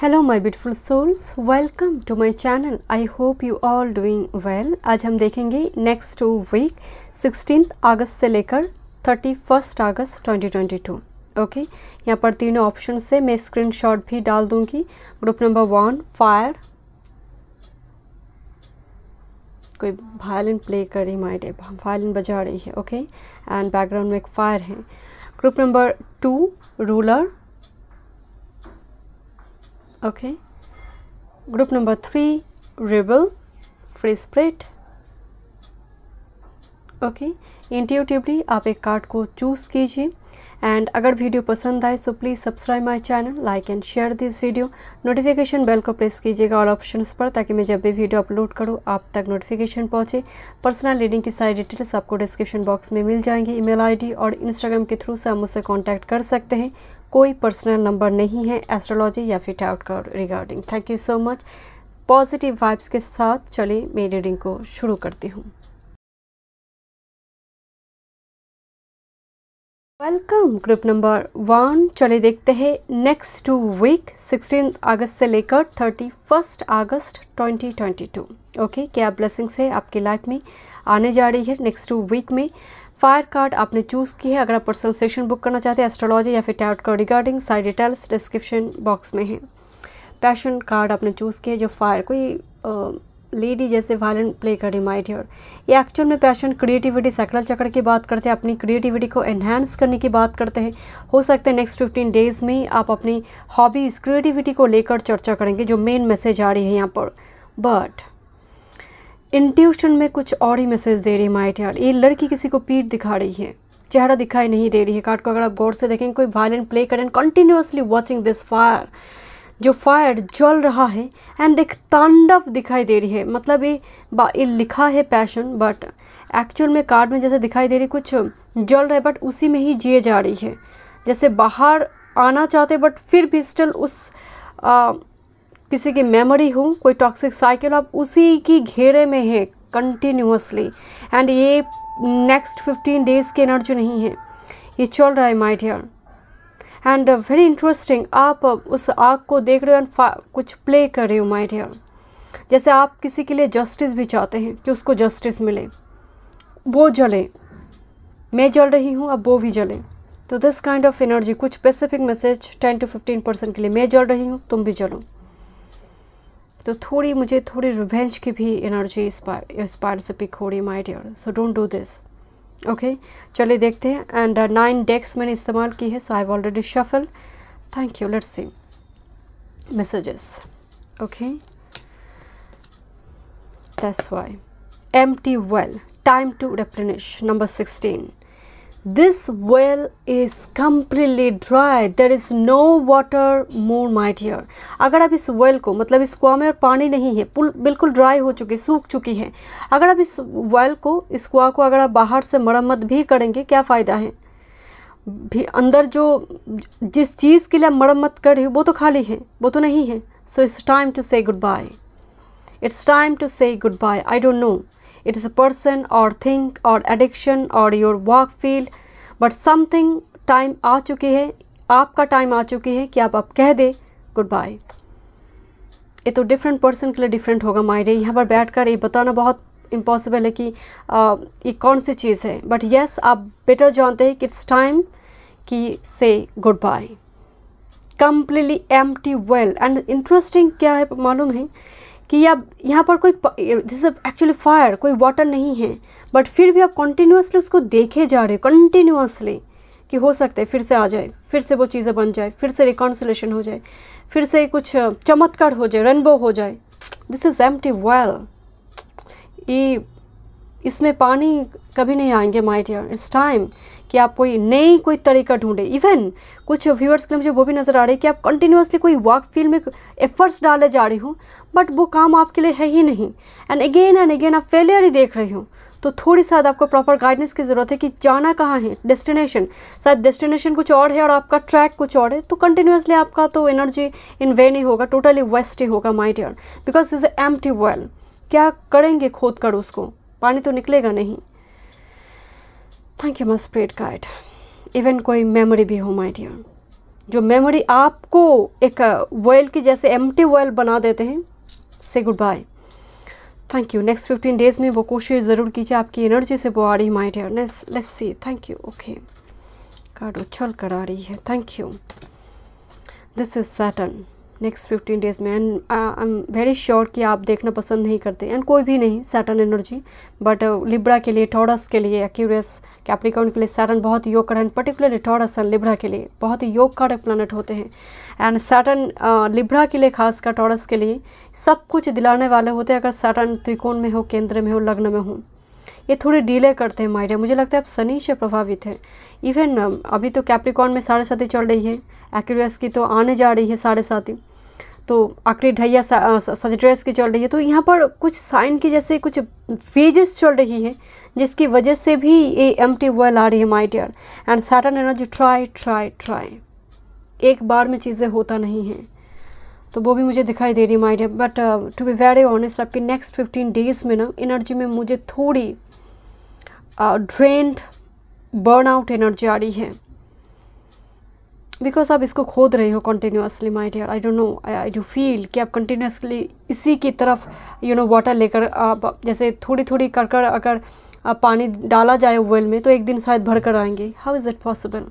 Hello my beautiful souls welcome to my channel I hope you all doing well आज हम देखेंगे next two week sixteen August से लेकर thirty first August twenty twenty two okay यहाँ पर तीनों option से मैं स्क्रीनशॉट भी डाल दूँगी ग्रुप नंबर वन फायर कोई वायलिन प्ले कर रही माई डे वायलिन बजा रही है ओके एंड बैकग्राउंड में एक फायर है group number two ruler okay group number 3 rebel free split okay okay. आप एक कार्ड को चूज़ कीजिए एंड अगर वीडियो पसंद आए so please subscribe my channel like and share this video notification bell को प्रेस कीजिएगा और ऑप्शंस पर ताकि मैं जब भी वीडियो अपलोड करूँ आप तक नोटिफिकेशन पहुँचे पर्सनल रीडिंग की सारी डिटेल्स आपको डिस्क्रिप्शन बॉक्स में मिल जाएंगी ई मेल और इंस्टाग्राम के थ्रू से आप मुझसे कॉन्टैक्ट कर सकते हैं कोई पर्सनल नंबर नहीं है एस्ट्रोलॉजी या फिर आउट का regarding thank you so much positive vibes के साथ चलिए मैं रीडिंग को शुरू करती हूँ वेलकम ग्रुप नंबर वन चलिए देखते हैं next two week sixteen August से लेकर thirty first August twenty twenty two okay क्या ब्लेसिंग्स है आपकी लाइफ में आने जा रही है नेक्स्ट टू वीक में फायर कार्ड आपने चूज़ की है अगर आप पर्सनल सेशन बुक करना चाहते हैं एस्ट्रोलॉजी या फिर टैट का रिगार्डिंग सारी डिटेल्स डिस्क्रिप्शन बॉक्स में है पैशन कार्ड आपने चूज़ किया जो फायर कोई लेडी जैसे वायलिन प्ले कर रिमाइट योर ये एक्चुअल में पैशन क्रिएटिविटी सैकड़ा चक्र की बात करते हैं अपनी क्रिएटिविटी को एनहेंस करने की बात करते हैं हो सकते हैं नेक्स्ट फिफ्टीन डेज में आप अपनी हॉबीज़ क्रिएटिविटी को लेकर चर्चा करेंगे जो मेन मैसेज आ रही है यहाँ पर बट इंट्यूशन में कुछ और ही मैसेज दे रही है माइट यार ये लड़की किसी को पीठ दिखा रही है चेहरा दिखाई नहीं दे रही है कार्ड को अगर आप गौर से देखेंगे कोई वायलिन प्ले करें कंटिन्यूसली वॉचिंग दिस फायर जो फायर जल रहा है एंड एक तांडव दिखाई दे रही है मतलब ये ये लिखा है पैशन बट एक्चुअल में कार्ड में जैसे दिखाई दे रही कुछ जल रहा है बट उसी में ही जिए जा रही है जैसे बाहर आना चाहते बट फिर भी स्टिल उस आ, किसी की मेमोरी हो कोई टॉक्सिक साइकिल आप उसी की घेरे में है कंटिन्यूसली एंड ये नेक्स्ट फिफ्टीन डेज़ की एनर्जी नहीं है ये चल रहा है my dear and very interesting आप uh, उस आग को देख रहे हो एंड कुछ प्ले कर रहे हो माई डियर जैसे आप किसी के लिए जस्टिस भी चाहते हैं कि उसको जस्टिस मिले वो जले मैं जल रही हूँ अब वो भी जले तो दिस काइंड ऑफ एनर्जी कुछ specific message ten to fifteen percent के लिए मैं जल रही हूँ तुम भी जलो तो थोड़ी मुझे थोड़ी रिवेंज की भी एनर्जी इस पार इस पार से पिक हो रही my dear so don't do this okay चलिए देखते हैं एंड नाइन डेक्स मैंने इस्तेमाल की है so I already shuffle thank you let's see messages okay that's why empty well time to replenish number sixteen This well is completely dry. There is no water more my dear. अगर आप इस well को मतलब इस कुआ में और पानी नहीं है बिल्कुल ड्राई हो चुकी सूख चुकी है अगर आप इस well को इस कुआ को अगर आप बाहर से मरम्मत भी करेंगे क्या फ़ायदा है भी अंदर जो जिस चीज़ के लिए मरम्मत कर रही हो वो तो खाली है वो तो नहीं है so it's time to say goodbye it's time to say goodbye I don't know it is a person or thing or addiction or your work field but something time आ चुकी है आपका time आ चुकी है कि आप आप कह दे गुड बाय ये तो डिफरेंट पर्सन के लिए डिफरेंट होगा dear यहाँ पर बैठ कर ये बताना बहुत इम्पॉसिबल है कि आ, ये कौन सी चीज़ है बट येस yes, आप बेटर जानते हैं कि इट्स टाइम कि say goodbye completely empty well and interesting क्या है मालूम है कि अब यहाँ पर कोई दिस एक्चुअली फायर कोई वाटर नहीं है बट फिर भी आप कंटिन्यूसली उसको देखे जा रहे हो कंटिन्यूसली कि हो सकता है फिर से आ जाए फिर से वो चीज़ें बन जाए फिर से रिकॉन्सलेशन हो जाए फिर से कुछ चमत्कार हो जाए रेनबो हो जाए this is empty well ये इसमें पानी कभी नहीं आएंगे माई डियर इट्स टाइम कि आप कोई नई कोई तरीका ढूंढे इवन कुछ व्यूअर्स के लिए मुझे वो भी नज़र आ रही है कि आप कंटिन्यूसली कोई वर्क फील्ड में एफर्ट्स डाले जा रही हूँ बट वो काम आपके लिए है ही नहीं एंड अगेन एंड अगेन आप फेलियर ही देख रही हूँ तो थोड़ी शायद आपको प्रॉपर गाइडेंस की ज़रूरत है कि जाना कहाँ है डेस्टिनेशन शायद डेस्टिनेशन कुछ और है और आपका ट्रैक कुछ और है तो कंटिन्यूसली आपका तो एनर्जी इन वे नहीं होगा टोटली वेस्ट ही होगा my dear because is a M well क्या करेंगे खोद कर उसको पानी तो निकलेगा नहीं thank you my spread card even कोई मेमोरी भी हो माई डियर जो मेमोरी आपको एक वेल uh, की जैसे टी वेल बना देते हैं say goodbye thank you next fifteen days में वो कोशिश ज़रूर कीजिए आपकी एनर्जी से वो आ रही my dear let's see thank you okay card उछल कर आ रही है thank you this is Saturn next fifteen days में and I am very sure कि आप देखना पसंद नहीं करते एंड कोई भी नहीं सैटर्न एनर्जी बट लिब्रा के लिए टॉरस के लिए एक्यूरियस कैप्रिकॉन के लिए सैटर्न बहुत योग कर and particularly Taurus and Libra के लिए बहुत ही योग कारक प्लानट होते हैं एंड सैटर्न लिब्रा के लिए खासकर टॉरस के लिए सब कुछ दिलाने वाले होते हैं अगर सैटर्न त्रिकोण में हो केंद्र में हो लग्न में हो ये थोड़ी डिले करते हैं माइडिया मुझे लगता है आप शनि से प्रभावित हैं इवन अभी तो कैप्रिकॉन में साढ़े साथी चल रही है एक्यूरियस की तो आने जा रही है साढ़े साथी तो आखिरी ढैया सजड्रेस की चल रही है तो यहाँ पर कुछ साइन की जैसे कुछ फेजेस चल रही है जिसकी वजह से भी ये एम टी वेल आ रही है my dear and Saturn energy try try try एक बार में चीज़ें होता नहीं है तो वो भी मुझे दिखाई दे रही है my dear but to be very honest आपके नेक्स्ट फिफ्टीन डेज़ में ना एनर्जी में मुझे थोड़ी ड्रेंड बर्न आउट एनर्जी आ रही है बिकॉज आप इसको खोद रहे हो continuously my dear I don't know I do feel कि आप कंटिन्यूसली इसी की तरफ यू नो वाटर लेकर आप जैसे थोड़ी थोड़ी कर कर अगर पानी डाला जाए वेल में तो एक दिन शायद भर कर आएंगे how is it possible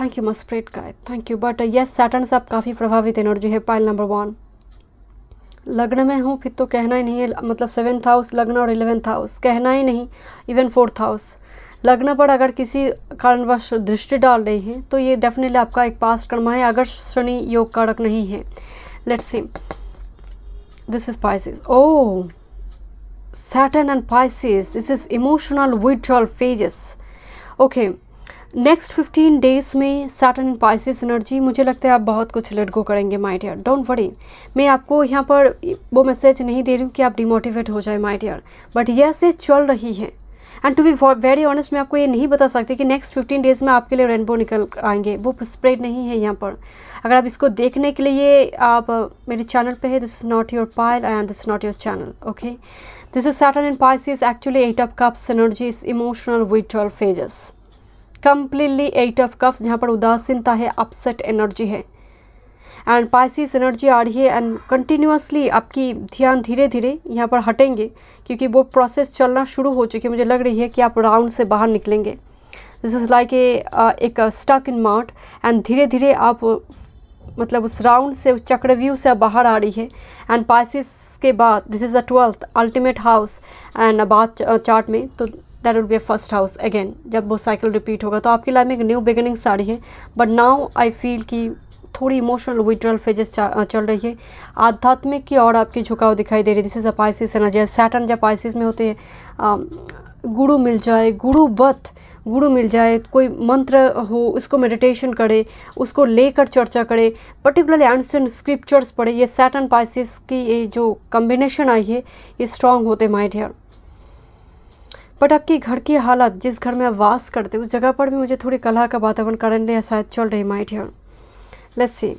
thank you my spread का thank you but yes Saturn से आप काफ़ी प्रभावित एनर्जी है पाइल नंबर वन लग्न में हूँ फिर तो कहना ही नहीं है मतलब सेवेंथ हाउस लग्न और इलेवेंथ हाउस कहना ही नहीं इवन फोर्थ हाउस लग्न पर अगर किसी कारणवश दृष्टि डाल रही है तो ये डेफिनेटली आपका एक पास कर्म है अगर शनि योग कारक नहीं है let's see this is Pisces oh Saturn and Pisces this is emotional withdrawal phases okay okay. Next fifteen days में सैटन पाइसिस एनर्जी मुझे लगता है आप बहुत कुछ लेट गो करेंगे माय डियर डोंट वरी मैं आपको यहाँ पर वो मैसेज नहीं दे रही हूँ कि आप डिमोटिवेट हो जाए माय डियर बट यह से चल रही है and to be very honest मैं आपको ये नहीं बता सकती कि नेक्स्ट फिफ्टीन डेज़ में आपके लिए रेनबो निकल आएंगे वो स्प्रेड नहीं है यहाँ पर अगर आप इसको देखने के लिए आप uh, मेरे चैनल पे है this is not your Payal and this is not your channel okay this is Saturn and Pisces actually eight of cups energy is emotional vital phases completely eight of cups जहाँ पर उदासीनता है upset energy है and Pisces energy आ रही है and continuously आपकी ध्यान धीरे धीरे यहाँ पर हटेंगे क्योंकि वो प्रोसेस चलना शुरू हो चुकी है मुझे लग रही है कि आप राउंड से बाहर निकलेंगे दिस इज़ लाइक ए एक स्टक इन माउंट एंड धीरे धीरे आप मतलब उस राउंड से उस चक्रव्यू से बाहर आ रही है एंड पाइसिस के बाद this is the twelfth ultimate house and बात चार्ट में तो that would be a first house again जब वो साइकिल रिपीट होगा तो आपकी लाइफ में एक न्यू बिगनिंग साड़ी है बट नाउ आई फील कि थोड़ी इमोशनल विड्रल फेजेस चल रही है आध्यात्मिक की और आपकी झुकाव दिखाई दे रही है this is a Pisces energy Saturn जब पाइसिस में होते हैं गुरु मिल जाए गुरु बथ गुरु मिल जाए कोई मंत्र हो उसको मेडिटेशन करे उसको लेकर चर्चा करे पर्टिकुलरली एंशियन स्क्रिप्चर्स पढ़े ये सैटर्न पाइसिस की ये जो कम्बिनेशन आई है ये स्ट्रांग होते माइंड डियर बट आपके घर की हालत जिस घर में आप वास करते हो उस जगह पर भी मुझे थोड़ी कला का वातावरण करंटली शायद चल रही माइट है लेट्स सी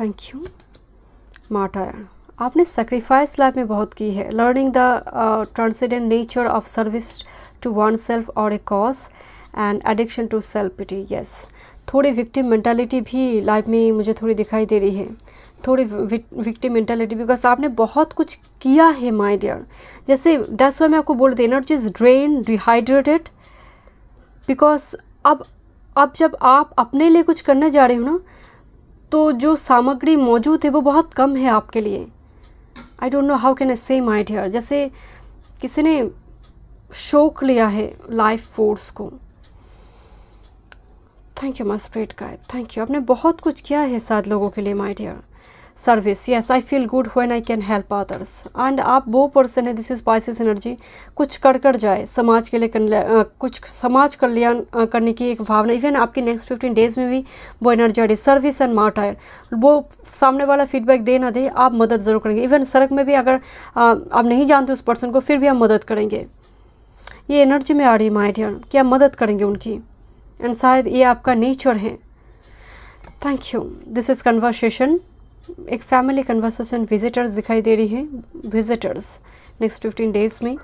थैंक यू माटा आपने सेक्रीफाइस लाइफ में बहुत की है learning the transcendent nature of service to one self और a cause and addiction to self pity yes थोड़ी विक्टिम मेंटालिटी भी लाइफ में मुझे थोड़ी दिखाई दे रही है थोड़ी विक्टिम मेंटालिटी बिकॉज आपने बहुत कुछ किया है माय डियर जैसे दस वे मैं आपको बोल रही energy is drain dehydrated because अब अब जब आप अपने लिए कुछ करने जा रहे हो ना तो जो सामग्री मौजूद है वो बहुत कम है आपके लिए I don't know how can I say my dear जैसे किसी ने शोक लिया है लाइफ फोर्स को थैंक यू माई स्प्रेड का थैंक यू आपने बहुत कुछ किया है सात लोगों के लिए my dear service yes I feel good when I can help others and आप वो पर्सन है दिस इज पाइसिस एनर्जी कुछ कर कर जाए समाज के लिए कर, कुछ समाज कल्याण करने की एक भावना इवन आपकी नेक्स्ट फिफ्टीन डेज में भी वो एनर्जी है सर्विस एंड मार्ट आयर वो सामने वाला फीडबैक दे ना दे आप मदद ज़रूर करेंगे इवन सड़क में भी अगर आप नहीं जानते उस पर्सन को फिर भी आप मदद करेंगे ये एनर्जी में आ रही है माई डियर कि आप मदद करेंगे उनकी एंड शायद ये आपका नेचर है thank you this is conversation एक फैमिली कन्वर्सेशन विजिटर्स दिखाई दे रही है विजिटर्स नेक्स्ट फिफ्टीन डेज में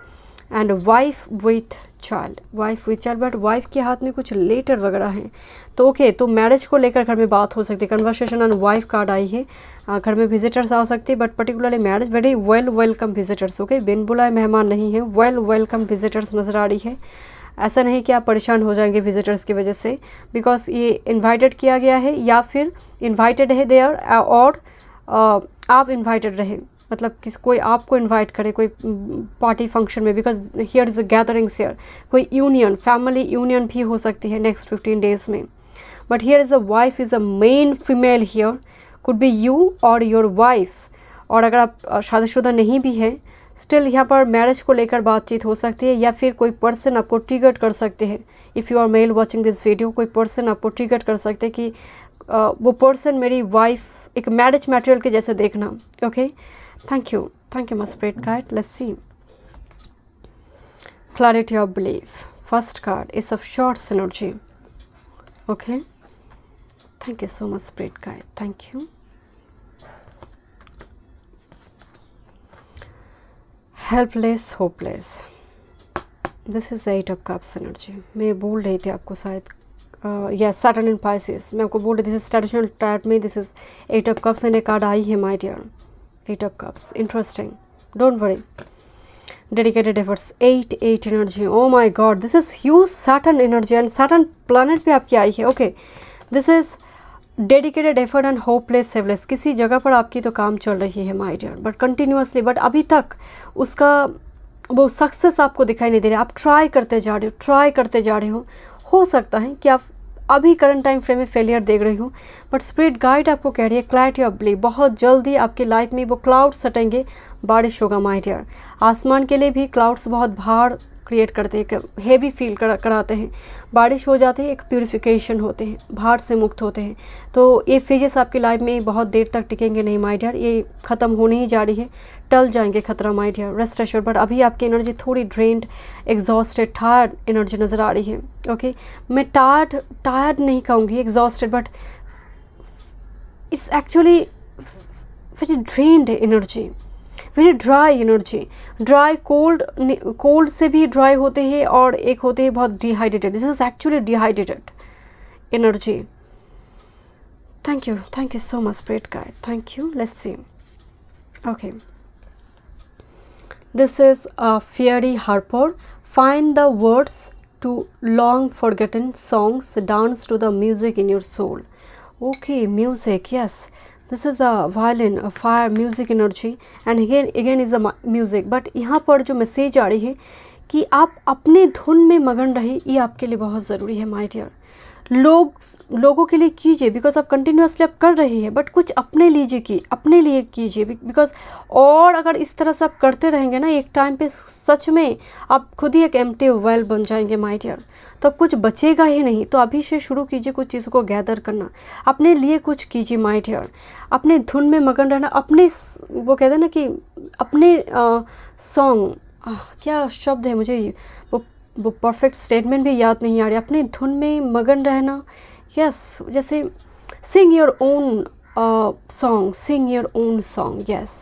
and wife with child wife with child but wife के हाथ में कुछ लेटर वगैरह है तो ओके okay, तो मैरिज को लेकर घर में बात हो सकती है कन्वर्सेशन ऑन वाइफ कार्ड आई है घर में विजिटर्स आ सकते हैं but particularly marriage very well welcome visitors okay बिन बुलाए मेहमान नहीं है वेल वेलकम विजिटर्स नज़र आ रही है ऐसा नहीं कि आप परेशान हो जाएंगे विजिटर्स की वजह से बिकॉज ये इन्वाइटेड किया गया है या फिर इन्वाइटेड है देयर और आप इन्वाइटेड रहे मतलब किस कोई आपको इनवाइट करे कोई पार्टी फंक्शन में because here is a gathering here कोई यूनियन फैमिली यूनियन भी हो सकती है नेक्स्ट फिफ्टीन डेज में but here is a wife is a man female here could be you और योर वाइफ और अगर आप शादीशुदा नहीं भी हैं स्टिल यहाँ पर मैरिज को लेकर बातचीत हो सकती है या फिर कोई पर्सन आपको ट्रिगर कर सकते हैं if you are male watching this video कोई पर्सन आपको ट्रिगर कर सकते हैं कि वो पर्सन मेरी वाइफ एक मैरिज मटेरियल के जैसे देखना okay thank you thank you मस्प्रेट card let's see clarity of belief first card is of short synergy okay thank you so much spirit card thank you helpless hopeless this is the eight of cups energy मैं बोल रही थी आपको शायद yes Saturn इन Pisces मैं आपको बोल रही दिस इज ट्रेडिशनल टाइट में this is eight of cups and a card आई है my dear eight of cups interesting don't worry dedicated efforts eight eight energy oh my God this is huge Saturn energy and Saturn planet भी आपकी आई है okay this is dedicated effort and hopeless सेवलेस किसी जगह पर आपकी तो काम चल रही है my dear but continuously but अभी तक उसका वो सक्सेस आपको दिखाई नहीं दे रहा आप ट्राई करते जा रहे हो ट्राई करते जा रहे हो हो सकता है कि आप अभी करंट टाइम फ्रेम में फेलियर देख रही हूँ बट स्प्रिट गाइड आपको कह रही है क्लैरिटी ऑफ ब्ली बहुत जल्दी आपके लाइफ में वो क्लाउड्स सटेंगे बारिश होगा माइडियर आसमान के लिए भी क्लाउड्स बहुत भार क्रिएट करते हैं हैवी फील कर, कराते हैं बारिश हो जाते हैं एक प्योरीफिकेशन होते हैं भार से मुक्त होते हैं तो ये फेजेस आपकी लाइफ में बहुत देर तक टिकेंगे नहीं माई डियर ये ख़त्म होने ही जा रही है टल जाएंगे खतरा my dear rest assured but अभी आपकी एनर्जी थोड़ी ड्रेंड एग्जॉस्टेड टायर्ड एनर्जी नज़र आ रही है ओके मैं टायर्ड टायर्ड नहीं कहूँगी एग्जॉस्टेड बट इट्स एक्चुअली फिर drained energy very dry energy dry cold cold से भी ड्राई होते हैं और एक होते हैं बहुत dehydrated this is actually dehydrated energy thank you thank you so much spirit guide thank you let's see okay this is a fiery harper find the words to long for forgotten songs dance to the music in your soul okay music yes this is the violin fire music energy and again again is the music but यहाँ पर जो message आ रही है कि आप अपने धुन में मगन रहे ये आपके लिए बहुत ज़रूरी है माय डियर लोग लोगों के लिए कीजिए बिकॉज आप कंटिन्यूसली आप कर रहे हैं बट कुछ अपने लीजिए की अपने लिए कीजिए बिकॉज और अगर इस तरह से आप करते रहेंगे ना एक टाइम पे सच में आप खुद ही एक टी वेल बन जाएंगे माई डियर तो अब कुछ बचेगा ही नहीं तो अभी से शुरू कीजिए कुछ चीज़ों को गैदर करना अपने लिए कुछ कीजिए माई डियर अपने धुन में मगन रहना अपने वो कहते हैं ना कि अपने सॉन्ग क्या शब्द है मुझे वो वो परफेक्ट स्टेटमेंट भी याद नहीं आ रही अपने धुन में मगन रहना यस yes, जैसे sing your own song sing your own song yes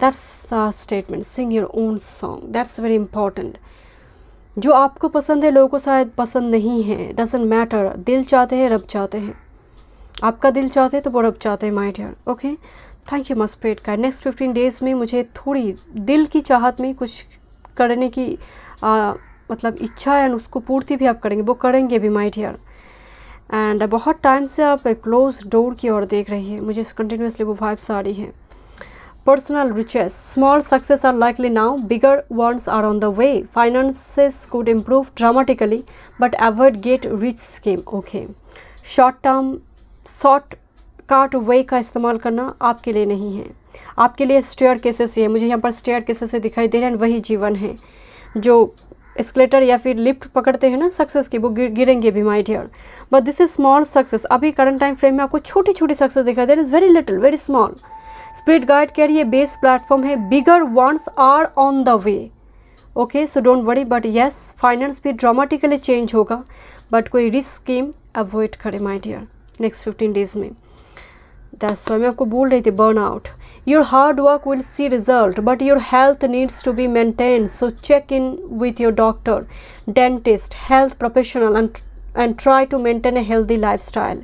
that's the statement sing your own song that's very important जो आपको पसंद है लोगों को शायद पसंद नहीं है डजेंट मैटर दिल चाहते हैं रब चाहते हैं आपका दिल चाहते हैं तो वो रब चाहते हैं my dear okay thank you must spirit का नेक्स्ट फिफ्टीन डेज़ में मुझे थोड़ी दिल की चाहत में कुछ करने की uh, मतलब इच्छा है एंड उसको पूर्ति भी आप करेंगे वो करेंगे भी माई डियर एंड बहुत टाइम से आप एक क्लोज डोर की ओर देख रही है मुझे कंटिन्यूसली वो वाइब्स आ रही है personal riches small success are likely now bigger words are on the way finances could improve dramatically but avoid get rich scheme okay short term shortcut way का इस्तेमाल करना आपके लिए नहीं है आपके लिए स्टेयर केसेस ही है मुझे यहाँ पर स्टेयर केसेस से दिखाई दे रहे हैं वही जीवन है जो एस्केलेटर या फिर लिफ्ट पकड़ते हैं ना सक्सेस की वो गिर, गिरेंगे भी my dear but this is small success अभी करंट टाइम फ्रेम में आपको छोटी छोटी सक्सेस दिखाई दे रही is very little very small spirit guide कह रही है बेस प्लेटफॉर्म है bigger wants are on the way okay so don't worry but yes finance भी ड्रामाटिकली चेंज होगा बट कोई रिस्क स्कीम अवॉइड करें my dear next fifteen days में दैट्स वाई मैं आपको बोल रही थी burn out Your hard work will see result, but your health needs to be maintained. So check in with your doctor, dentist, health professional and and try to maintain a healthy lifestyle.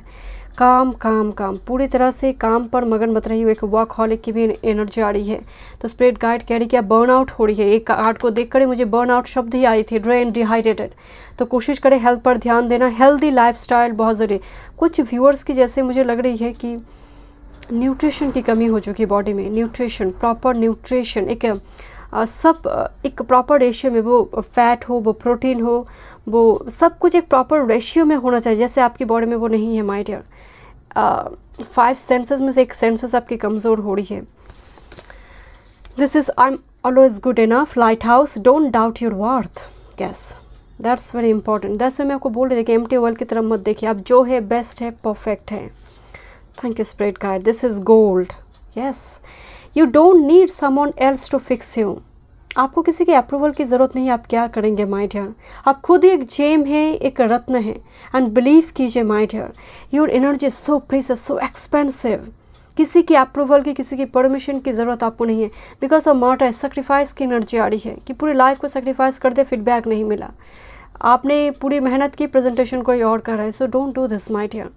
काम काम काम पूरी तरह से काम पर मगन मत रही हुई एक वर्क हॉलिक की भी एनर्जी आ रही है तो स्प्रेड गाइड कह रही कि आप बर्न आउट हो रही है एक आर्ट को देख कर मुझे बर्न आउट शब्द ही आई थी ड्रेन डिहाइड्रेटेड तो कोशिश करें हेल्थ पर ध्यान देना हेल्दी लाइफ बहुत ज़रूरी कुछ व्यूअर्स की जैसे मुझे लग रही है कि न्यूट्रिशन की कमी हो चुकी है बॉडी में न्यूट्रिशन प्रॉपर न्यूट्रिशन एक आ, सब एक प्रॉपर रेशियो में वो फैट हो वो प्रोटीन हो वो सब कुछ एक प्रॉपर रेशियो में होना चाहिए जैसे आपकी बॉडी में वो नहीं है माई डियर फाइव सेंसेस में से एक सेंसेस आपकी कमज़ोर हो रही है this is I am always good enough lighthouse don't doubt your worth guess that's very important that's way मैं आपको बोल रही थी कि एम टी वर्ल्ड की तरफ मत देखिए आप जो है बेस्ट है परफेक्ट है Thank you, Spirit Guide. This is gold. Yes. You don't need someone else to fix you. आपको किसी के अप्रूवल की ज़रूरत नहीं आप क्या करेंगे माय डियर आप खुद ही एक जेम हैं एक रत्न है एंड बिलीव कीजिए my dear your energy so precious so expensive किसी की अप्रूवल की किसी की परमिशन की ज़रूरत आपको नहीं है बिकॉज ऑफ मार्टर सेक्रीफाइस की एनर्जी आ रही है कि पूरी लाइफ को सेक्रीफाइस कर दे फीडबैक नहीं मिला आपने पूरी मेहनत की प्रेजेंटेशन कोई और कर रहा है so don't do this my dear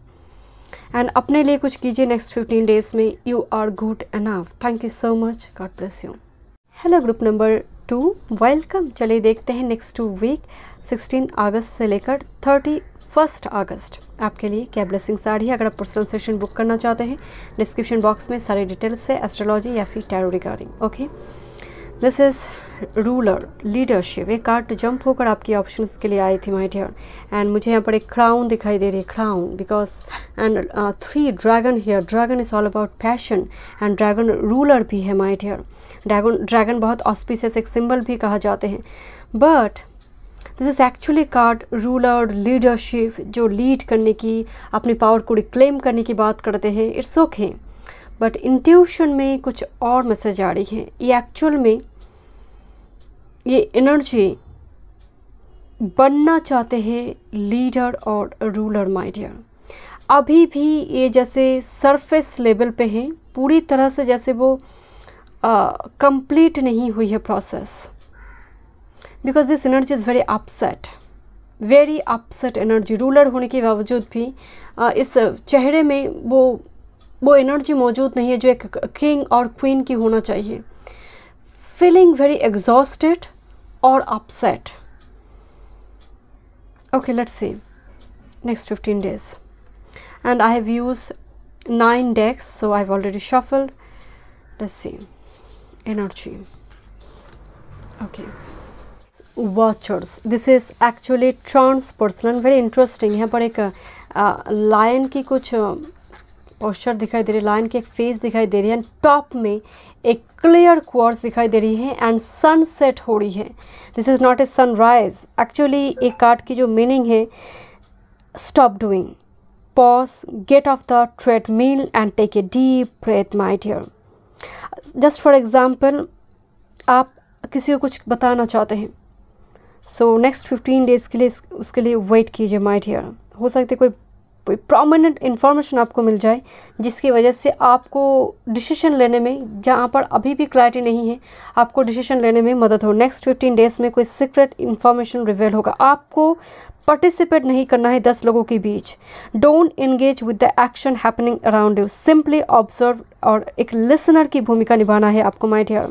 and अपने लिए कुछ कीजिए नेक्स्ट फिफ्टीन डेज में you are good enough thank you so much God bless you hello group number two welcome चलिए देखते हैं next two week sixteen August से लेकर थर्टी फर्स्ट अगस्त आपके लिए क्या ब्लेसिंग साड़ी है अगर आप पर्सनल सेशन बुक करना चाहते हैं डिस्क्रिप्शन बॉक्स में सारे डिटेल्स है एस्ट्रोलॉजी या फिर tarot regarding okay this is ruler leadership एक कार्ड जंप होकर आपकी ऑप्शन के लिए आई थी माई डियर एंड मुझे यहाँ पर एक क्राउन दिखाई दे रही है crown because and three dragon here dragon is all about fashion and dragon ruler भी है माई डियर ड्रैगन ड्रैगन बहुत ऑस्पिशियस एक सिंबल भी कहा जाते हैं but this is actually card ruler leadership जो लीड करने की अपनी पावर को रिक्लेम करने की बात करते हैं it's okay okay. But intuition में कुछ और मैसेज आ रही है ये एक्चुअल में ये एनर्जी बनना चाहते हैं लीडर और रूलर माय डियर अभी भी ये जैसे सरफेस लेवल पे हैं पूरी तरह से जैसे वो कंप्लीट नहीं हुई है process because this energy is very upset very upset energy ruler होने के बावजूद भी आ, इस चेहरे में वो वो एनर्जी मौजूद नहीं है जो एक किंग और क्वीन की होना चाहिए फीलिंग वेरी एग्जॉस्टेड और upset okay let see next fifteen days and I have use nine decks so I have already shuffle let see energy okay watchers this is actually trans person very interesting यहाँ पर एक lion uh, की कुछ uh, poster दिखाई दे रही है line की एक फेस दिखाई दे रही है एंड टॉप में एक क्लियर क्वार्स दिखाई दे रही है एंड सनसेट हो रही है this is not a sunrise actually एक कार्ड की जो मीनिंग है stop doing pause get off the treadmill and take a deep breath my dear just for example आप किसी को कुछ बताना चाहते हैं सो नेक्स्ट फिफ्टीन डेज़ के लिए उसके लिए वेट कीजिए माई डियर हो सकते कोई प्रोमिनेंट इन्फॉर्मेशन आपको मिल जाए जिसकी वजह से आपको डिसीशन लेने में जहाँ पर अभी भी क्लैरिटी नहीं है आपको डिसीशन लेने में मदद हो नेक्स्ट फिफ्टीन डेज़ में कोई सीक्रेट इन्फॉर्मेशन रिवील होगा आपको पार्टिसिपेट नहीं करना है दस लोगों के बीच don't engage with the action happening around you simply observe और एक लिसनर की भूमिका निभाना है आपको माई डियर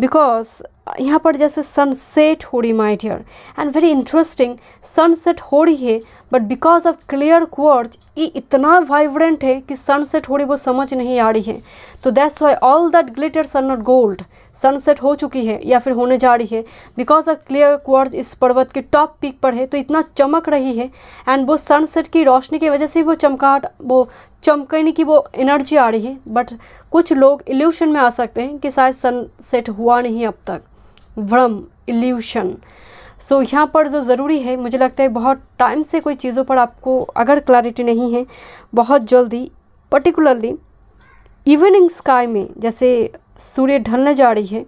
बिकॉज uh, यहाँ पर जैसे सनसेट हो रही my dear and very interesting sunset हो रही है but because of clear quartz ये इतना वाइब्रेंट है कि सनसेट हो रही वो समझ नहीं आ रही है तो that's why all that glitters are not gold sunset हो चुकी है या फिर होने जा रही है बिकॉज अ क्लियर क्वार्ज इस पर्वत के टॉप पीक पर है तो इतना चमक रही है एंड वो सनसेट की रोशनी की वजह से वो चमकाट वो चमकने की वो एनर्जी आ रही है बट कुछ लोग इल्यूशन में आ सकते हैं कि शायद सनसेट हुआ नहीं अब तक भ्रम इल्यूशन सो so, यहाँ पर जो ज़रूरी है मुझे लगता है बहुत टाइम से कोई चीज़ों पर आपको अगर क्लैरिटी नहीं है बहुत जल्दी पर्टिकुलरली इवनिंग स्काई में जैसे सूर्य ढलने जा रही है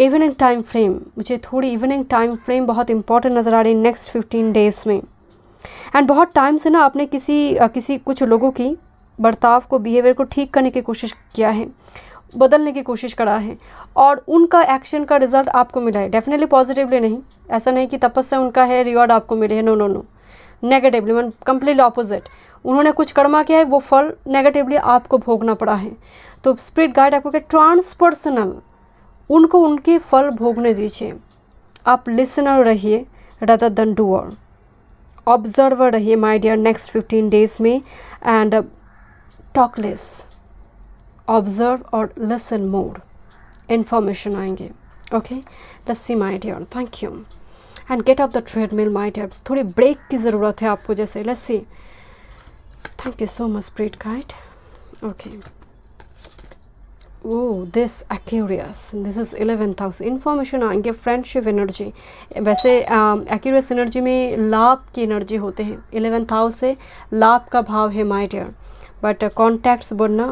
इवनिंग टाइम फ्रेम मुझे थोड़ी इवनिंग टाइम फ्रेम बहुत इंपॉर्टेंट नज़र आ रही है नेक्स्ट फिफ्टीन डेज़ में एंड बहुत टाइम से ना आपने किसी किसी कुछ लोगों की बर्ताव को बिहेवियर को ठीक करने की कोशिश किया है बदलने की कोशिश करा है और उनका एक्शन का रिजल्ट आपको मिला है डेफिनेटली पॉजिटिवली नहीं ऐसा नहीं कि तपस्या उनका है रिवॉर्ड आपको मिले है नो नो नो नेगेटिवली मन कम्प्लीटली ऑपोजिट उन्होंने कुछ कर्मा किया है वो फल नेगेटिवली आपको भोगना पड़ा है तो स्प्रिट गाइड आपको ट्रांसपर्सनल उनको उनके फल भोगने दीजिए आप लिसनर रहिए रदर दन डूअर ऑब्जर्वर रहिए my dear next fifteen days में एंड टॉकलेस ऑब्जर्व और लिसन मोर इन्फॉर्मेशन आएंगे ओके लस्सी my dear thank you and get off the treadmill my dear थोड़ी ब्रेक की ज़रूरत है आपको जैसे लस्सी thank you so much spirit guide okay oh this aquarius this is 11th house information आएंगे फ्रेंडशिप एनर्जी वैसे एक्यूरियस uh, एनर्जी में लाभ की एनर्जी होते हैं 11th हाउस से लाभ का भाव है माय डियर बट कॉन्टैक्ट्स बढ़ना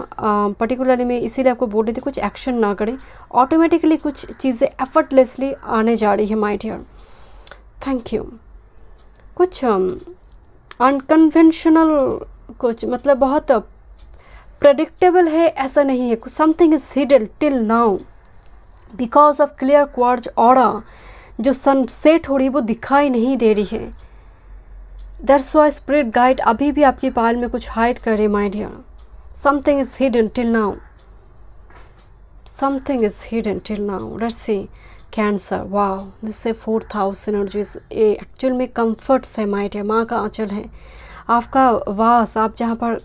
पर्टिकुलरली मैं इसीलिए आपको बोल रही थी कुछ एक्शन ना करें ऑटोमेटिकली कुछ चीज़ें एफर्टलेसली आने जा रही है माय डियर थैंक यू कुछ अनकन्वेंशनल um, कुछ मतलब बहुत प्रडिक्टेबल है ऐसा नहीं है कुछ something is hidden till now because of clear quartz और जो सनसेट हो रही है वो दिखाई नहीं दे रही है दैट्स वाई स्प्रिट गाइड अभी भी आपकी पाल में कुछ हाइड करे my dear something is hidden till now something is hidden till now डर see कैंसर वाह दिस से फोर्थ हाउस एनर्जी ये एक्चुअल में कंफर्ट्स है माइट माँ का आंचल है आपका वास आप जहाँ पर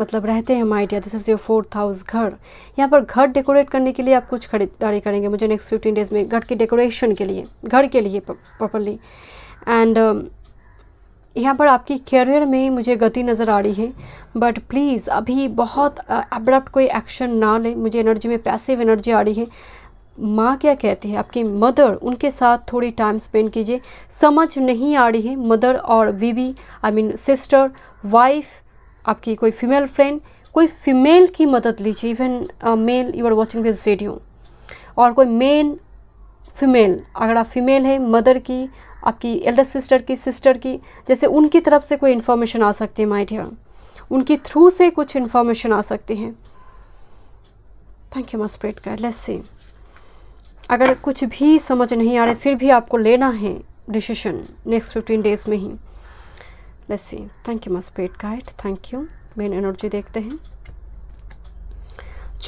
मतलब रहते हैं my this is your fourth house घर यहाँ पर घर डेकोरेट करने के लिए आप कुछ खरीदारी करेंगे मुझे नेक्स्ट फिफ्टीन डेज में घर की डेकोरेशन के लिए घर के लिए प्रॉपरली एंड um, यहाँ पर आपकी कैरियर में मुझे गति नज़र आ रही है बट प्लीज़ अभी बहुत अब्रप्ट uh, कोई एक्शन ना लें मुझे एनर्जी में पैसिव एनर्जी आ रही है माँ क्या कहती है आपकी मदर उनके साथ थोड़ी टाइम स्पेंड कीजिए समझ नहीं आ रही है मदर और बीवी आई मीन सिस्टर वाइफ आपकी कोई फीमेल फ्रेंड कोई फीमेल की मदद लीजिए even male you are watching this video और कोई मेन फीमेल अगर आप फीमेल है मदर की आपकी एल्डर सिस्टर की सिस्टर की जैसे उनकी तरफ से कोई इन्फॉर्मेशन आ सकती है माई डियर उनके थ्रू से कुछ इन्फॉर्मेशन आ सकती है थैंक यू वेट कर लेट्स सी अगर कुछ भी समझ नहीं आ रहा है फिर भी आपको लेना है डिसीशन नेक्स्ट फिफ्टीन डेज में ही बस ये थैंक यू मस्ट पेट guide thank you man energy देखते हैं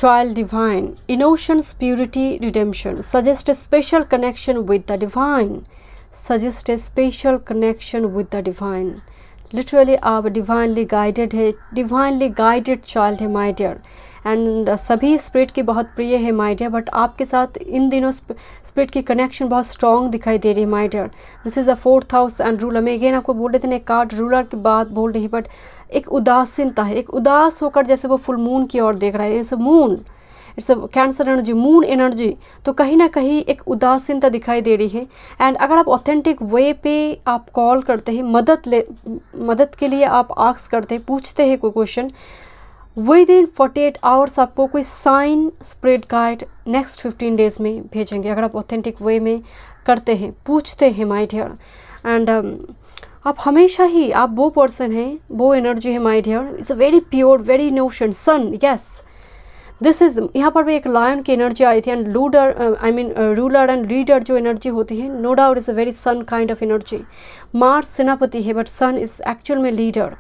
child divine innocence purity redemption suggest a special connection with the divine suggest a special connection with the divine literally आप divinely guided है divinely guided child है my dear and uh, सभी spirit की बहुत प्रिय है माय डियर बट आपके साथ इन दिनों स्प्रिट की कनेक्शन बहुत स्ट्रॉन्ग दिखाई दे रही है my dear this is the fourth house and ruler मैं अगेन आपको बोल रहे थे ना कार्ड रूलर की बात बोल रही है बट एक उदासीनता है एक उदास होकर जैसे वो फुल मून की ओर देख रहा है जैसे moon it's Cancer energy moon energy तो कहीं ना कहीं एक उदासीनता दिखाई दे रही है एंड अगर आप ऑथेंटिक वे पे आप कॉल करते हैं मदद ले मदद के लिए आप आक्स करते हैं पूछते हैं कोई question within forty eight hours आपको कोई sign spread guide next fifteen days में भेजेंगे अगर आप ऑथेंटिक वे में करते हैं पूछते हैं माई डियर एंड आप हमेशा ही आप वो पर्सन हैं वो एनर्जी है my dear it's a very pure very notion sun yes this is यहाँ पर भी एक लायन की एनर्जी आई थी and leader I mean ruler and leader जो एनर्जी होती है no doubt is a very sun kind of energy Mars सेनापति है बट सन इज़ एक्चुअल में लीडर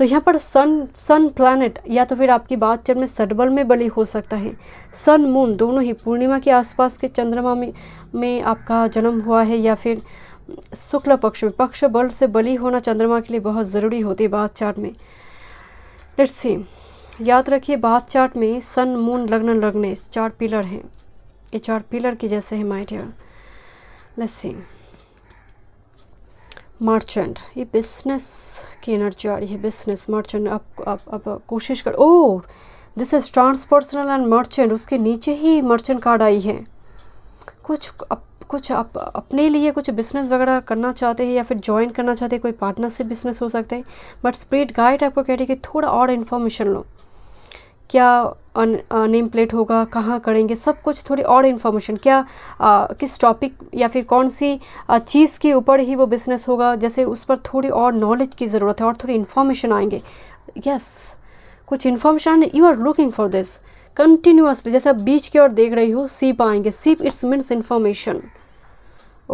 तो यहाँ पर सन सन प्लानट या तो फिर आपकी बातचीत में सटबल में बलि हो सकता है सन मून दोनों ही पूर्णिमा के आसपास के चंद्रमा में में आपका जन्म हुआ है या फिर शुक्ल पक्ष में पक्ष बल से बलि होना चंद्रमा के लिए बहुत ज़रूरी होती है बात चार्ट में लेट्स सी याद रखिए बात चार्ट में सन मून लग्न लग्ने चार पिलर हैं ये चार पिलर के जैसे हैं माइटियर लेट्स सी मर्चेंट ये बिजनेस की एनर्जी आ रही है बिजनेस मर्चेंट अब अब अब कोशिश कर oh this is transpersonal and merchant उसके नीचे ही मर्चेंट कार्ड आई है कुछ अप, कुछ अप, अपने लिए कुछ बिजनेस वगैरह करना चाहते हैं या फिर ज्वाइन करना चाहते हैं कोई पार्टनरशिप बिजनेस हो सकते हैं बट स्प्रेड गाइड आपको कह रही है कि थोड़ा और इन्फॉर्मेशन लो क्या नेम प्लेट होगा कहाँ करेंगे सब कुछ थोड़ी और इन्फॉर्मेशन क्या आ, किस टॉपिक या फिर कौन सी चीज़ के ऊपर ही वो बिज़नेस होगा जैसे उस पर थोड़ी और नॉलेज की ज़रूरत है और थोड़ी इन्फॉर्मेशन आएंगे यस yes, कुछ information you are looking for this continuously जैसे आप बीच की ओर देख रही हो सीप आएंगे सीप it's means information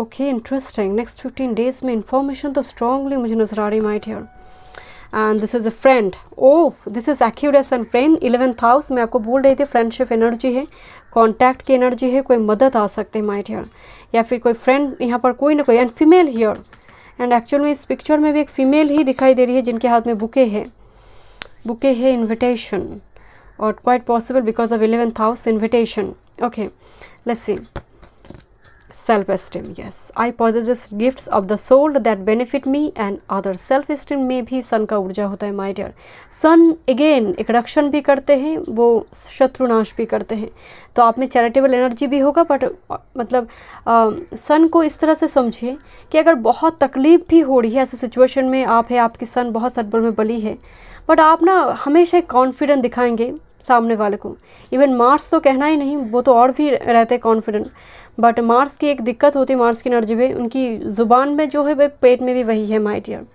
okay interesting next fifteen days में इन्फॉर्मेशन तो स्ट्रांगली मुझे नज़र आ रही might here and this is a friend oh this is Aquarius and friend eleventh house मैं आपको बोल रही थी फ्रेंडशिप एनर्जी है कॉन्टैक्ट की एनर्जी है कोई मदद आ सकते हैं माइट हेयर या फिर कोई फ्रेंड यहाँ पर कोई ना कोई and female here and actual में इस पिक्चर में भी एक फ़ीमेल ही दिखाई दे रही है जिनके हाथ में बुके है बुके है इन्विटेशन और quite possible because of eleventh house invitation okay let's see self esteem yes I possess gifts of the soul that benefit me and other self esteem में भी सन का ऊर्जा होता है माई डियर सन अगेन एक रक्षण भी करते हैं वो शत्रुनाश भी करते हैं तो आप में चैरिटेबल एनर्जी भी होगा बट मतलब सन को इस तरह से समझिए कि अगर बहुत तकलीफ भी हो रही है ऐसी सिचुएशन में आप है आपकी सन बहुत सदबल में बली है बट आप ना हमेशा एक कॉन्फिडेंट दिखाएंगे सामने वाले को इवन मार्स तो कहना ही नहीं वो तो और भी रहते कॉन्फिडेंट बट मार्स की एक दिक्कत होती है मार्स की एनर्जी में उनकी ज़ुबान में जो है वह पेट में भी वही है माई डियर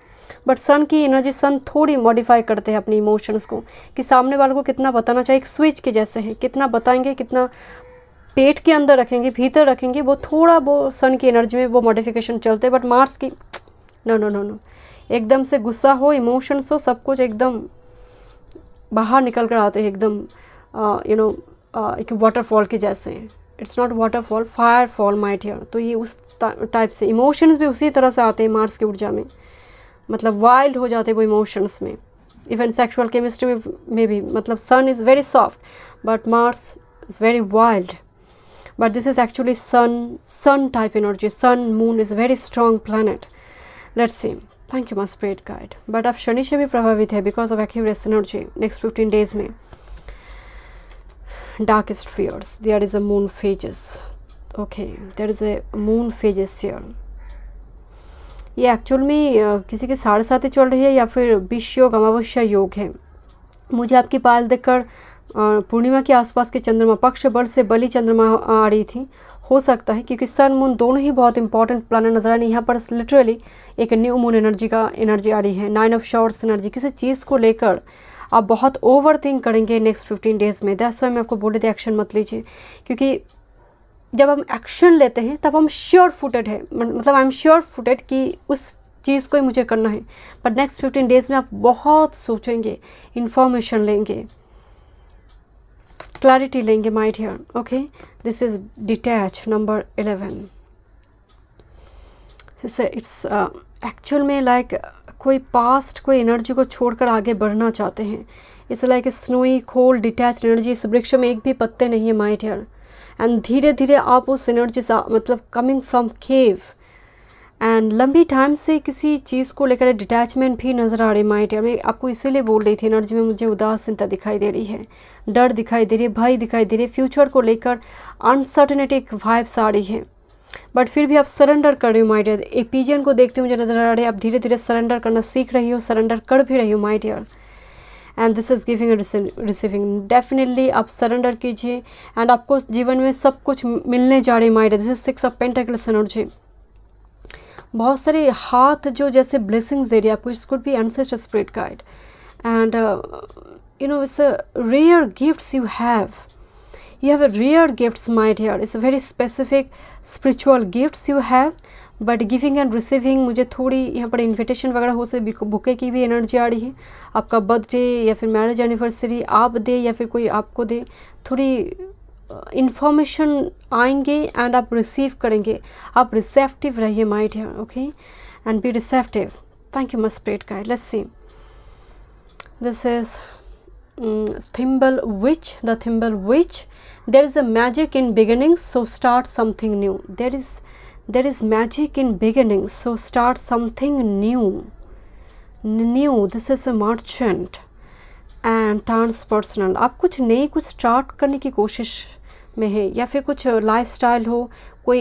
बट सन की एनर्जी सन थोड़ी मॉडिफाई करते हैं अपने इमोशंस को कि सामने वाले को कितना बताना चाहिए एक स्विच के जैसे हैं कितना बताएंगे कितना पेट के अंदर रखेंगे भीतर रखेंगे वो थोड़ा वो सन की एनर्जी में वो मॉडिफिकेशन चलते हैं बट मार्स की नो नो नो नो एकदम से गुस्सा हो इमोशंस हो सब कुछ एकदम बाहर निकल कर आते हैं एकदम यू नो एक वाटरफॉल के जैसे it's not waterfall fire fall might here तो ये उस टाइप से इमोशंस भी उसी तरह से आते हैं मार्स की ऊर्जा में मतलब वाइल्ड हो जाते हैं वो इमोशंस में इवन सेक्सुअल केमिस्ट्री में में भी मतलब sun is very soft but Mars is very wild but this is actually sun sun type energy sun moon is very strong planet let's see thank you my spread guide but आप शनि से भी प्रभावित है because of active energy next fifteen days में darkest fears there is a moon phases okay there is a moon phases here ये actual में किसी के साढ़े साथ ही चल रही है या फिर विश्व योग अमावस्या योग है मुझे आपकी पाल देखकर पूर्णिमा के आसपास के चंद्रमा पक्ष बल से बली चंद्रमा आ रही थी हो सकता है क्योंकि सन मून दोनों ही बहुत इंपॉर्टेंट प्लानट नजर आ यहाँ पर लिटरली एक न्यू मून एनर्जी का एनर्जी आ रही है नाइन ऑफ शॉर्ट्स एनर्जी किसी चीज़ को लेकर आप बहुत ओवर थिंक करेंगे नेक्स्ट फिफ्टीन डेज़ में दस वाई मैं आपको बोल रही थी एक्शन मत लीजिए क्योंकि जब हम एक्शन लेते हैं तब हम श्योर फुटेड है मतलब आई एम श्योर फुटेड कि उस चीज़ को ही मुझे करना है पर नेक्स्ट फिफ्टीन डेज़ में आप बहुत सोचेंगे इन्फॉर्मेशन लेंगे क्लैरिटी लेंगे my here okay this is detach number eleven so it's actual में like कोई पास्ट कोई एनर्जी को छोड़कर आगे बढ़ना चाहते हैं इट्स लाइक स्नोई खोल डिटैच एनर्जी इस वृक्ष में एक भी पत्ते नहीं है माई डियर एंड धीरे धीरे आप उस एनर्जी मतलब कमिंग फ्रॉम केव एंड लंबी टाइम से किसी चीज़ को लेकर डिटैचमेंट भी नज़र आ रही माई डियर मैं आपको इसीलिए बोल रही थी एनर्जी में मुझे उदासीनता दिखाई दे रही है डर दिखाई दे रही है भय दिखाई दे रही है फ्यूचर को लेकर अनसर्टेनिटी वाइब्स आ रही है बट फिर भी आप सरेंडर कर रही हो माई डियर एक पीजियन को देखते मुझे नज़र आ रही है आप धीरे धीरे सरेंडर करना सीख रही हो सरेंडर कर भी रही हो my dear and this is giving receiving definitely आप सरेंडर कीजिए एंड आपको जीवन में सब कुछ मिलने जा रही है dear this is six of pentacles energy बहुत सारे हाथ जो जैसे ब्लेसिंग्स दे रही है आपको it's could be ancestor spirit guide and you know it's rare gifts you have you have a rare gifts my dear it's a very specific spiritual gifts you have but giving and receiving मुझे थोड़ी यहाँ पर invitation वगैरह हो सकती bouquet की भी energy आ रही है आपका बर्थडे या फिर मैरिज एनिवर्सरी आप दे या फिर कोई आपको दे थोड़ी इंफॉर्मेशन आएंगे एंड आप रिसीव करेंगे आप रिसेप्टिव रहिए my dear okay and be receptive thank you much spread का let's see this is thimble witch the thimble witch there is a magic in beginning so start something new there is there is magic in beginning so start something new new this is a merchant and transpersonal आप कुछ नई कुछ start करने की कोशिश में है या फिर कुछ लाइफस्टाइल हो कोई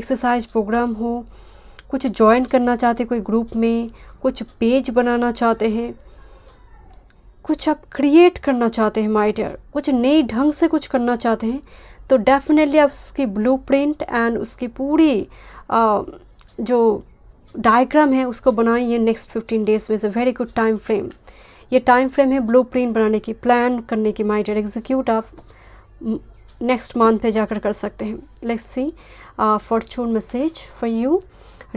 एक्सरसाइज प्रोग्राम हो कुछ ज्वाइन करना चाहते कोई ग्रुप में कुछ पेज बनाना चाहते हैं कुछ आप क्रिएट करना चाहते हैं माई डियर कुछ नए ढंग से कुछ करना चाहते हैं तो डेफिनेटली आप उसकी ब्लू प्रिंट एंड उसकी पूरी आ, जो डायग्राम है उसको बनाइए नेक्स्ट फिफ्टीन डेज में is a very good time frame ये टाइम फ्रेम है ब्लू प्रिंट बनाने की प्लान करने की डियर एग्जीक्यूट आप नेक्स्ट मंथ पे जाकर कर सकते हैं let's see fortune message for you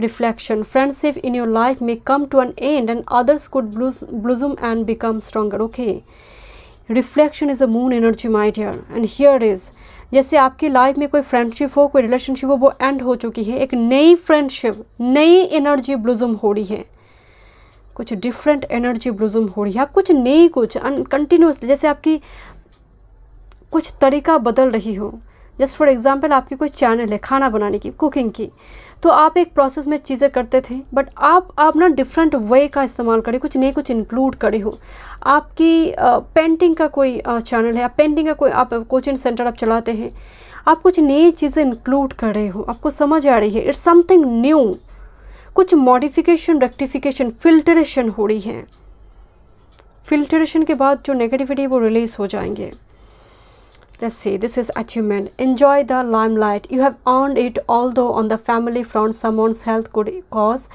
reflection friendship in your life में come to an end and others could blossom and become stronger okay reflection is a moon energy my dear and here is जैसे आपकी life में कोई friendship हो कोई relationship हो वो and हो चुकी है एक नई फ्रेंडशिप नई एनर्जी ब्लूजम हो रही है कुछ डिफरेंट एनर्जी ब्लूजूम हो रही है आप कुछ नई कुछ अन कंटिन्यूसली जैसे आपकी कुछ तरीका बदल रही हो जस्ट फॉर एग्ज़ाम्पल आपकी कोई चैनल है खाना बनाने की कुकिंग की तो आप एक प्रोसेस में चीज़ें करते थे बट आप आप ना डिफरेंट वे का इस्तेमाल करें कुछ नए कुछ इंक्लूड करे हो आपकी पेंटिंग का कोई चैनल है आप पेंटिंग का कोई आप कोचिंग सेंटर आप चलाते हैं आप कुछ नई चीज़ें इंक्लूड कर रहे हो आपको समझ आ रही है इट्स समथिंग न्यू कुछ मॉडिफिकेशन रेक्टिफिकेशन फिल्टरेशन हो रही है फिल्टरेशन के बाद जो नेगेटिविटी वो रिलीज़ हो जाएंगे Let's see, this is achievement. Enjoy the limelight. You have earned it, although on the family front, someone's health could cause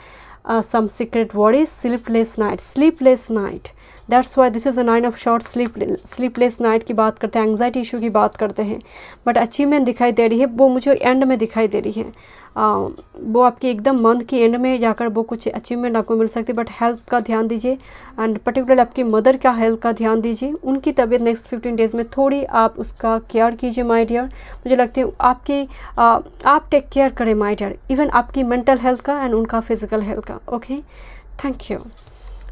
uh, some secret worries. Sleepless night. Sleepless night. That's why this is a nine of short sleep sleepless night की बात करते हैं anxiety issue की बात करते हैं but achievement दिखाई दे रही है वो मुझे एंड में दिखाई दे रही है वो आपकी एकदम मंथ के एंड में जाकर वो कुछ अचीवमेंट आपको मिल सकती है बट हेल्थ का ध्यान दीजिए एंड पर्टिकुलर आपकी मदर का हेल्थ का ध्यान दीजिए उनकी तबीयत नेक्स्ट फिफ्टीन डेज में थोड़ी आप उसका केयर कीजिए माई डियर मुझे लगता है आपके आ, आप टेक केयर करें माई डियर इवन आपकी मेंटल हेल्थ का एंड उनका फिजिकल हेल्थ का okay thank you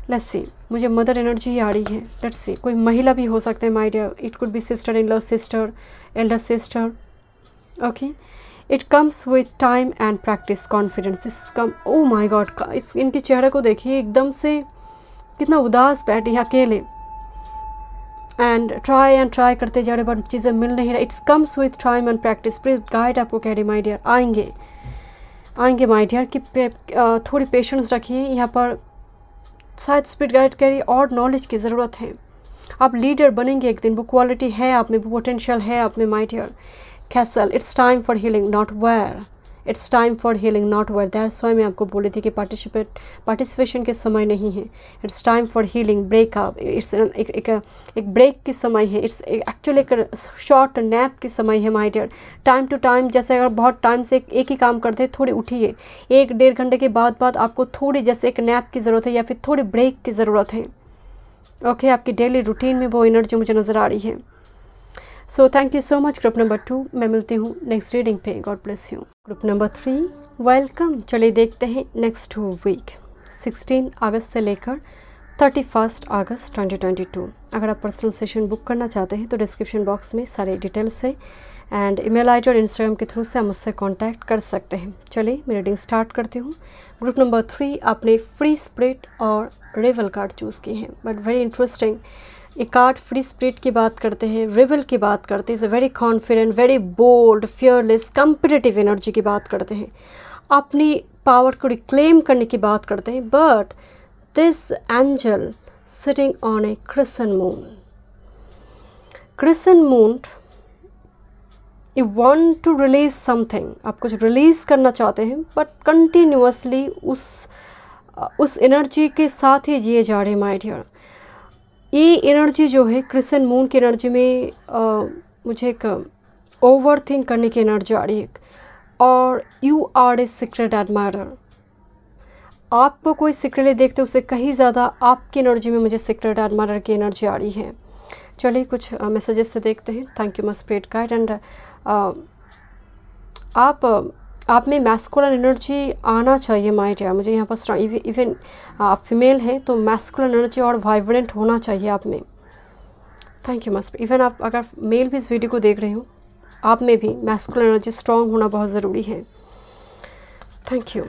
let's see मुझे मदर एनर्जी आ रही है लेट्स सी कोई महिला भी हो सकते हैं my dear it could be sister in love sister elder sister okay it comes with time and practice confidence is come O my God इस इनके चेहरे को देखिए एकदम से कितना उदास बैठे अकेले एंड ट्राई एंड ट्राई करते जा रहे बट चीज़ें मिल नहीं रहा it's comes with time and practice please guide आपको कह रही माई डियर आएंगे आएंगे माई डियर कि पे, थोड़ी पेशेंस रखिए यहाँ पर शायद स्पीड गाइड कह रही और नॉलेज की ज़रूरत है आप लीडर बनेंगे एक दिन वो क्वालिटी है आप में वो पोटेंशियल है आप में my dear castle it's time for healing not where it's time for healing not where there सोए मैं आपको बोली थी कि पार्टिसिपेट पार्टिसिपेशन के समय नहीं है it's time for healing breakup it's एक एक, ब्रेक की समय है इट्स एक्चुअली एक शॉर्ट नैप की समय है my dear time to time जैसे अगर बहुत टाइम से एक ही काम करते हैं थोड़ी उठिए एक डेढ़ घंटे के बाद बाद आपको थोड़ी जैसे एक नैप की ज़रूरत है या फिर थोड़ी ब्रेक की ज़रूरत है ओके okay, आपकी डेली रूटीन में वो एनर्जी मुझे नज़र आ रही है so thank you so much group number two मैं मिलती हूँ नेक्स्ट रीडिंग पे God bless you group number three welcome चलिए देखते हैं नेक्स्ट वीक 16 अगस्त से लेकर 31 अगस्त 2022 अगर आप पर्सनल सेशन बुक करना चाहते हैं तो डिस्क्रिप्शन बॉक्स में सारे डिटेल्स है एंड ईमेल आईडी और इंस्टाग्राम के थ्रू से हम उससे कांटेक्ट कर सकते हैं चलिए मैं रीडिंग स्टार्ट करती हूँ ग्रुप नंबर थ्री आपने फ्री स्प्रिट और रेवल कार्ड चूज़ किए हैं but very interesting a card free spirit की बात करते हैं रिवल की बात करते हैं is a very confident very bold fearless competitive energy की बात करते हैं अपनी पावर को रिक्लेम करने की बात करते हैं but this angel sitting on a crescent moon crescent moon you want to release something आप कुछ रिलीज़ करना चाहते हैं बट कंटिन्यूसली उस उस एनर्जी के साथ ही जिए जा रहे हैं माई डियर ये एनर्जी जो है क्रिसन मून की एनर्जी में आ, मुझे एक ओवर थिंक करने की एनर्जी आ रही है और you are a secret admire आपको कोई सीक्रेट देखते उसे कहीं ज़्यादा आपकी एनर्जी में मुझे सीक्रेट एडमायर की एनर्जी आ रही है चलिए कुछ मैसेजेस से देखते हैं thank you must spread guide and आप आप में मैस्कुलर एनर्जी आना चाहिए माय डियर मुझे यहाँ पर इवन आप फीमेल हैं तो मैस्कुलर एनर्जी और वाइब्रेंट होना चाहिए आप में थैंक यू मस्ट इवन आप अगर मेल भी इस वीडियो को देख रहे हो आप में भी मैस्कुलर एनर्जी स्ट्रांग होना बहुत ज़रूरी है थैंक यू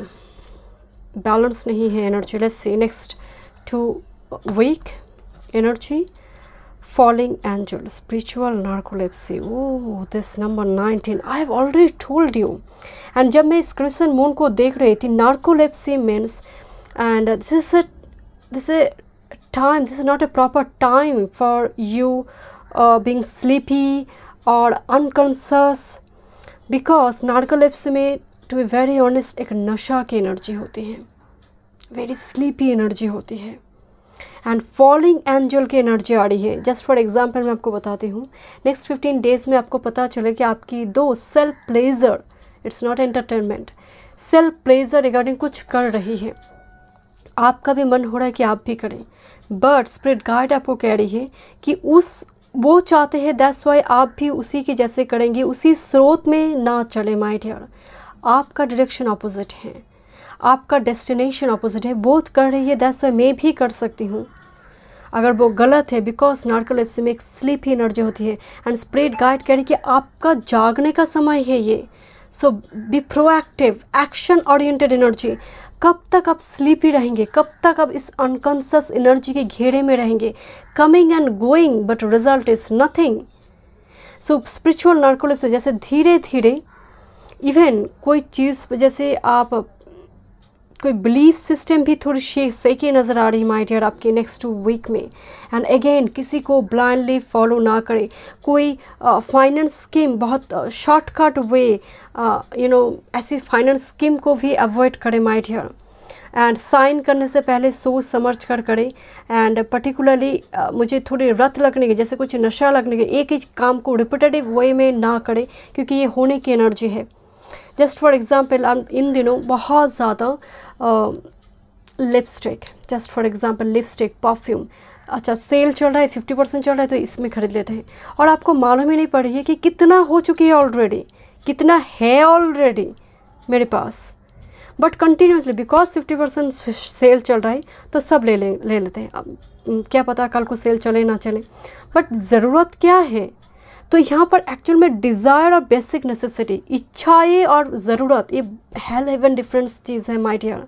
बैलेंस नहीं है energy let's see next two week energy falling angel spiritual narcolepsy oh this number 19 I have already told you and जब मैं इस क्रिश्चन मून को देख रही थी narcolepsy means and this is a this a time this is not a proper time for you being sleepy और unconscious because narcolepsy में to be very honest एक नशा की एनर्जी होती है वेरी स्लीपी एनर्जी होती है एंड फॉलिंग एंजल की एनर्जी आ रही है जस्ट फॉर एग्जाम्पल मैं आपको बताती हूँ नेक्स्ट फिफ्टीन डेज में आपको पता चले कि आपकी दो self pleasure it's not entertainment self pleasure regarding कुछ कर रही है आपका भी मन हो रहा है कि आप भी करें बट स्प्रिट गार्ड आपको कह रही है कि उस वो चाहते हैं दैट्स वाई आप भी उसी के जैसे करेंगे उसी स्रोत में ना चले माय डियर आपका डायरेक्शन ऑपोजिट है आपका डेस्टिनेशन ऑपोजिट है वो कर रही है दैट्स वाई मैं भी कर सकती हूँ अगर वो गलत है बिकॉज नार्कोलेप्सी में एक स्लीपी एनर्जी होती है एंड स्प्रेड गाइड कह रही कि आपका जागने का समय है ये so be proactive action oriented energy कब तक आप स्लीपी रहेंगे कब तक आप इस अनकॉन्सियस एनर्जी के घेरे में रहेंगे coming and going but result is nothing so spiritual narcolepsy जैसे धीरे धीरे इवन कोई चीज़ जैसे आप कोई बिलीफ सिस्टम भी थोड़ी शेखी नज़र आ रही है डियर आपके नेक्स्ट वीक में एंड अगेन किसी को ब्लाइंडली फॉलो ना करें कोई फाइनेंस uh, स्कीम बहुत शॉर्टकट वे यू नो ऐसी फाइनेंस स्कीम को भी अवॉइड करें माइडियर डियर एंड साइन करने से पहले सोच समझ कर करें एंड पर्टिकुलरली uh, मुझे थोड़ी रत लगने के जैसे कुछ नशा लगने के एक ही काम को रिपीटेटिव वे में ना करें क्योंकि ये होने की एनर्जी है जस्ट फॉर एग्ज़ाम्पल इन दिनों बहुत ज़्यादा lipstick just for example lipstick perfume अच्छा सेल चल रहा है फिफ्टी परसेंट चल रहा है तो इसमें ख़रीद लेते हैं और आपको मालूम ही नहीं पड़ी है कि कितना हो चुकी है ऑलरेडी कितना है ऑलरेडी मेरे पास but continuously because fifty percent sale चल रहा है तो सब ले ले, ले लेते हैं अब क्या पता कल को सेल चले ना चले बट ज़रूरत क्या है तो यहाँ पर एक्चुअल में डिज़ायर और बेसिक नेसेसिटी इच्छाएँ और ज़रूरत ये हेल हेवन डिफरेंस चीज़ है माई डियर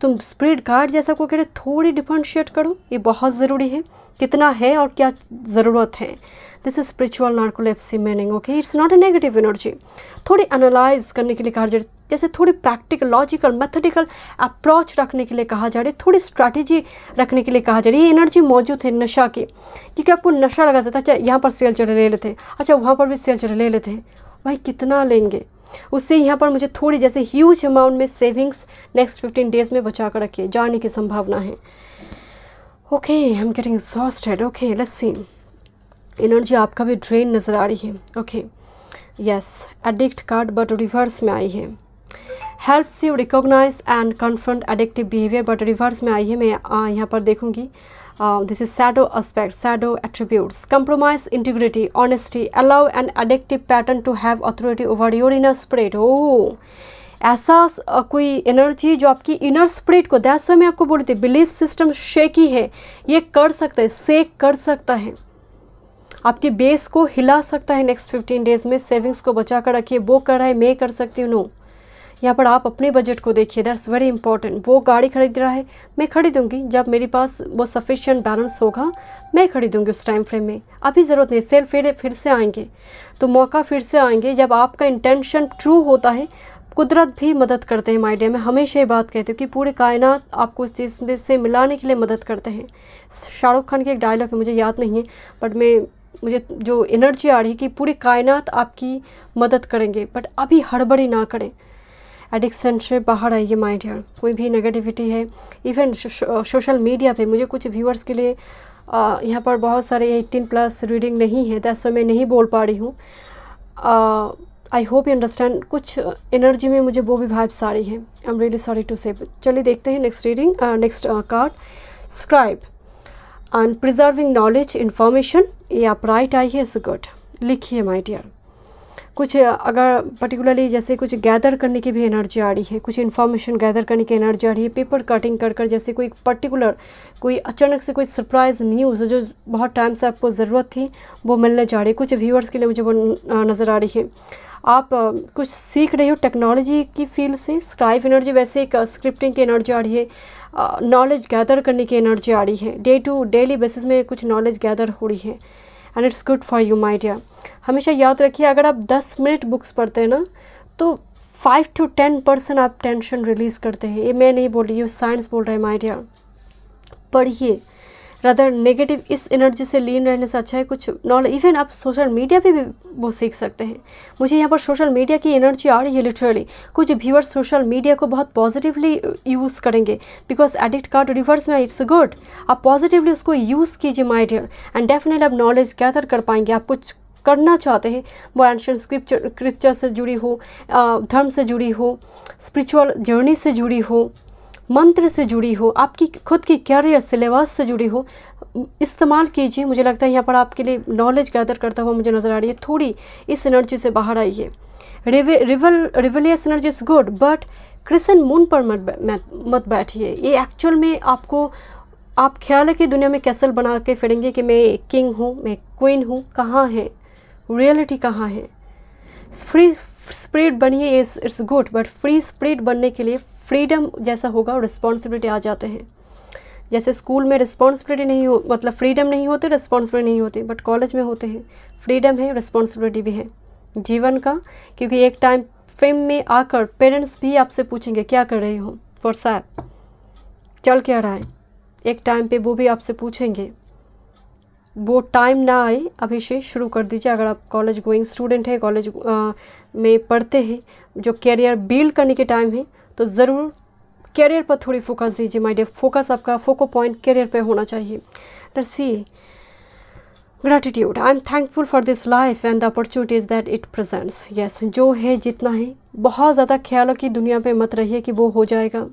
तुम स्प्रिट गार्ड जैसा को कह रहे थोड़ी डिफ्रेंशिएट करो ये बहुत ज़रूरी है कितना है और क्या ज़रूरत है this is spiritual narcolepsy meaning okay it's not a negative energy थोड़ी एनालाइज करने के लिए कहा जैसे थोड़ी प्रैक्टिकल लॉजिकल मैथडिकल अप्रोच रखने के लिए कहा जा रहा है थोड़ी स्ट्रैटेजी रखने के लिए कहा जा रही है ये एनर्जी मौजूद है नशा की क्योंकि आपको नशा लगा जाता है अच्छा यहाँ पर सेल चढ़े ले लेते हैं अच्छा वहाँ पर भी सेल चढ़े ले लेते हैं भाई कितना लेंगे उससे यहाँ पर मुझे थोड़ी जैसे ह्यूज अमाउंट में सेविंग्स नेक्स्ट फिफ्टीन डेज़ में बचा कर रखिए जाने की संभावना है okay I am getting exhausted okay let's see energy आपका भी ड्रेन नज़र आ रही है okay yes addict card but reverse में आई है helps you recognise and confront addictive behaviour but reverse में आई है मैं यहाँ पर देखूंगी this is shadow aspect shadow attributes compromise integrity honesty allow and addictive pattern to have authority over your inner spirit ओ ऐसा कोई एनर्जी जो आपकी इनर स्प्रिट को दैट्स वे मैं आपको बोल रही थी बिलीफ सिस्टम शेकी है ये कर सकता है सेक कर सकता है आपके बेस को हिला सकता है नेक्स्ट फिफ्टीन डेज में सेविंग्स को बचा कर रखिए वो कर रहा है मैं कर सकती हूँ नो यहाँ पर आप अपने बजट को देखिए दैट्स वेरी इंपॉर्टेंट वो गाड़ी खरीद रहा है मैं खरीदूँगी जब मेरे पास वो सफिशियंट बैलेंस होगा मैं खरीदूँगी उस टाइम फ्रेम में अभी ज़रूरत नहीं सेल फिर फिर से आएंगे तो मौका फिर से आएंगे जब आपका इंटेंशन ट्रू होता है कुदरत भी मदद करते हैं माइडिया डियर मैं हमेशा ये बात कहती हूँ कि पूरी कायनात आपको इस चीज़ में से मिलाने के लिए मदद करते हैं शाहरुख खान की एक डायलॉग है मुझे याद नहीं है बट मैं मुझे जो एनर्जी आ रही है कि पूरी कायनात आपकी मदद करेंगे बट अभी हड़बड़ी ना करें एडिक्शन से बाहर आइए माई डियर कोई भी नेगेटिविटी है इवन सोशल मीडिया पे मुझे कुछ व्यूअर्स के लिए uh, यहाँ पर बहुत सारे 18 प्लस रीडिंग नहीं है दैसो मैं नहीं बोल पा रही हूँ आई होप यू अंडरस्टैंड कुछ एनर्जी में मुझे वो भी वाइब्स आ रही है I am really sorry to से चलिए देखते हैं next reading next card scribe and preserving knowledge information या आप राइट आई है इज़ गुड लिखिए माई डियर कुछ अगर पर्टिकुलरली जैसे कुछ गैदर करने की भी एनर्जी आ रही है कुछ इन्फॉर्मेशन गैदर करने की एनर्जी आ रही है पेपर कटिंग कर कर जैसे कोई पर्टिकुलर कोई अचानक से कोई सरप्राइज़ न्यूज़ जो बहुत टाइम से आपको ज़रूरत थी वो मिलने जा रही है कुछ व्यूअर्स के लिए मुझे वो नज़र आ रही है आप कुछ सीख रहे हो टेक्नोलॉजी की फील्ड से स्क्राइब एनर्जी वैसे एक स्क्रिप्टिंग की एनर्जी आ रही है नॉलेज गैदर करने की एनर्जी आ रही है डे टू डेली बेसिस में कुछ नॉलेज गैदर हो रही है and it's good for you my dear हमेशा याद रखिए अगर आप 10 मिनट बुक्स पढ़ते हैं ना तो फाइव टू टेन परसेंट आप टेंशन रिलीज़ करते हैं ये मैं नहीं बोल रही ये साइंस बोल रहा है माई डियर पढ़िए रदर नेगेटिव इस एनर्जी से लीन रहने से अच्छा है कुछ नॉलेज इवन आप सोशल मीडिया पे भी वो सीख सकते हैं मुझे यहाँ पर सोशल मीडिया की एनर्जी आ रही है लिटरली कुछ व्यूअर्स सोशल मीडिया को बहुत पॉजिटिवली यूज़ करेंगे बिकॉज एडिक्ट कार्ड रिवर्स में इट्स गुड आप पॉजिटिवली उसको यूज़ कीजिए माई डियर एंड डेफिनेटली आप नॉलेज गैदर कर पाएंगे आप कुछ करना चाहते हैं वो एंशंट स्क्रिप्चर स्क्रिप्चर से जुड़ी हो धर्म से जुड़ी हो स्पिरिचुअल जर्नी से जुड़ी हो मंत्र से जुड़ी हो आपकी खुद की कैरियर सिलेबस से जुड़ी हो इस्तेमाल कीजिए मुझे लगता है यहाँ पर आपके लिए नॉलेज गैदर करता हुआ मुझे नज़र आ रही है थोड़ी इस एनर्जी से बाहर आइए रिवल rebellious energy is good but crescent moon पर मत मत बैठिए ये एक्चुअल में आपको आप ख्याल है कि दुनिया में कैसल बना के फिरेंगे कि मैं किंग हूँ मैं क्वीन हूँ कहाँ है रियलिटी कहाँ है फ्री स्प्रिट बनिए it's it's good but free spirit बनने के लिए फ्रीडम जैसा होगा और रिस्पॉन्सिबिलिटी आ जाते हैं जैसे स्कूल में रिस्पॉन्सिबिलिटी नहीं हो मतलब फ्रीडम नहीं होते रिस्पॉन्सिबिलिटी नहीं होते बट कॉलेज में होते हैं फ्रीडम है रिस्पॉन्सिबिलिटी भी है जीवन का क्योंकि एक टाइम फ्रेम में आकर पेरेंट्स भी आपसे पूछेंगे क्या कर रहे हो फॉर साहब चल क्या रहा है एक टाइम पे वो भी आपसे पूछेंगे वो टाइम ना आए अभी से शुरू कर दीजिए अगर आप कॉलेज गोइंग स्टूडेंट हैं कॉलेज में पढ़ते हैं जो कैरियर बिल्ड करने के टाइम है तो ज़रूर कैरियर पर थोड़ी फोकस दीजिए माय डियर फोकस आपका फोको पॉइंट कैरियर पे होना चाहिए let's see gratitude I am thankful for this life and the opportunities that it presents yes जो है जितना है बहुत ज़्यादा ख्यालों की दुनिया पर मत रहिए कि वो हो जाएगा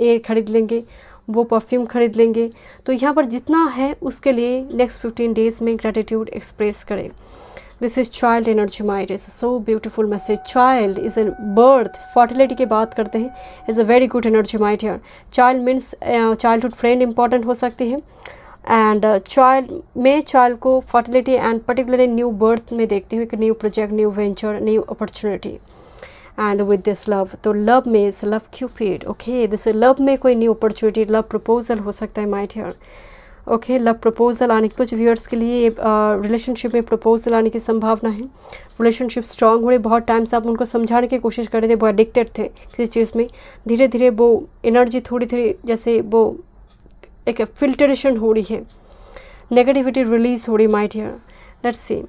ये खरीद लेंगे वो परफ्यूम ख़रीद लेंगे तो यहाँ पर जितना है उसके लिए नेक्स्ट फिफ्टीन डेज़ में ग्रेटिट्यूड एक्सप्रेस करें this is child energy might is so beautiful message child is an birth fertility की बात करते हैं is a very good energy might child means childhood friend important हो सकती है and child मैं चाइल्ड को fertility and particularly new birth में देखती हूँ एक new project new venture new opportunity and with this love तो लव में इस love cupid okay this love में कोई न्यू अपॉर्चुनिटी लव प्रपोजल हो सकता है my dear okay love proposal आने की कुछ व्यूअर्स के लिए रिलेशनशिप uh, में प्रपोजल आने की संभावना है रिलेशनशिप स्ट्रांग हो रही बहुत टाइम से आप उनको समझाने की कोशिश कर रहे थे वो एडिक्टेड थे किसी चीज़ में धीरे धीरे वो एनर्जी थोड़ी थोड़ी जैसे वो एक फिल्टरेशन हो रही है नेगेटिविटी रिलीज हो रही my dear let's see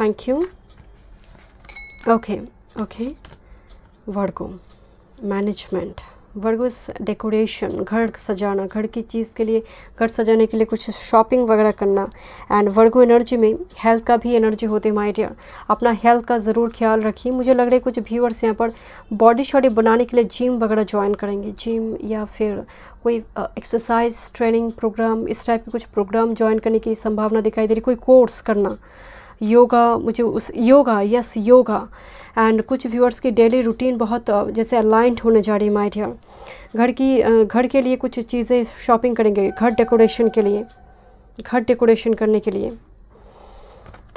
thank you okay okay Virgo management Virgo decoration घर सजाना घर की चीज़ के लिए घर सजाने के लिए कुछ शॉपिंग वगैरह करना एंड वर्गो एनर्जी में हेल्थ का भी एनर्जी होती है माई अपना हेल्थ का ज़रूर ख्याल रखिए मुझे लग रहा है कुछ व्यूअर्स यहाँ पर बॉडी शॉडी बनाने के लिए जिम वगैरह ज्वाइन करेंगे जिम या फिर कोई एक्सरसाइज ट्रेनिंग प्रोग्राम इस टाइप के कुछ प्रोग्राम ज्वाइन करने की संभावना दिखाई दे रही कोई कोर्स करना योगा मुझे उस योगा यस योगा एंड कुछ व्यूअर्स की डेली रूटीन बहुत जैसे अलाइंट होने जा रही है माई डियर घर की घर के लिए कुछ चीज़ें शॉपिंग करेंगे घर डेकोरेशन के लिए घर डेकोरेशन करने के लिए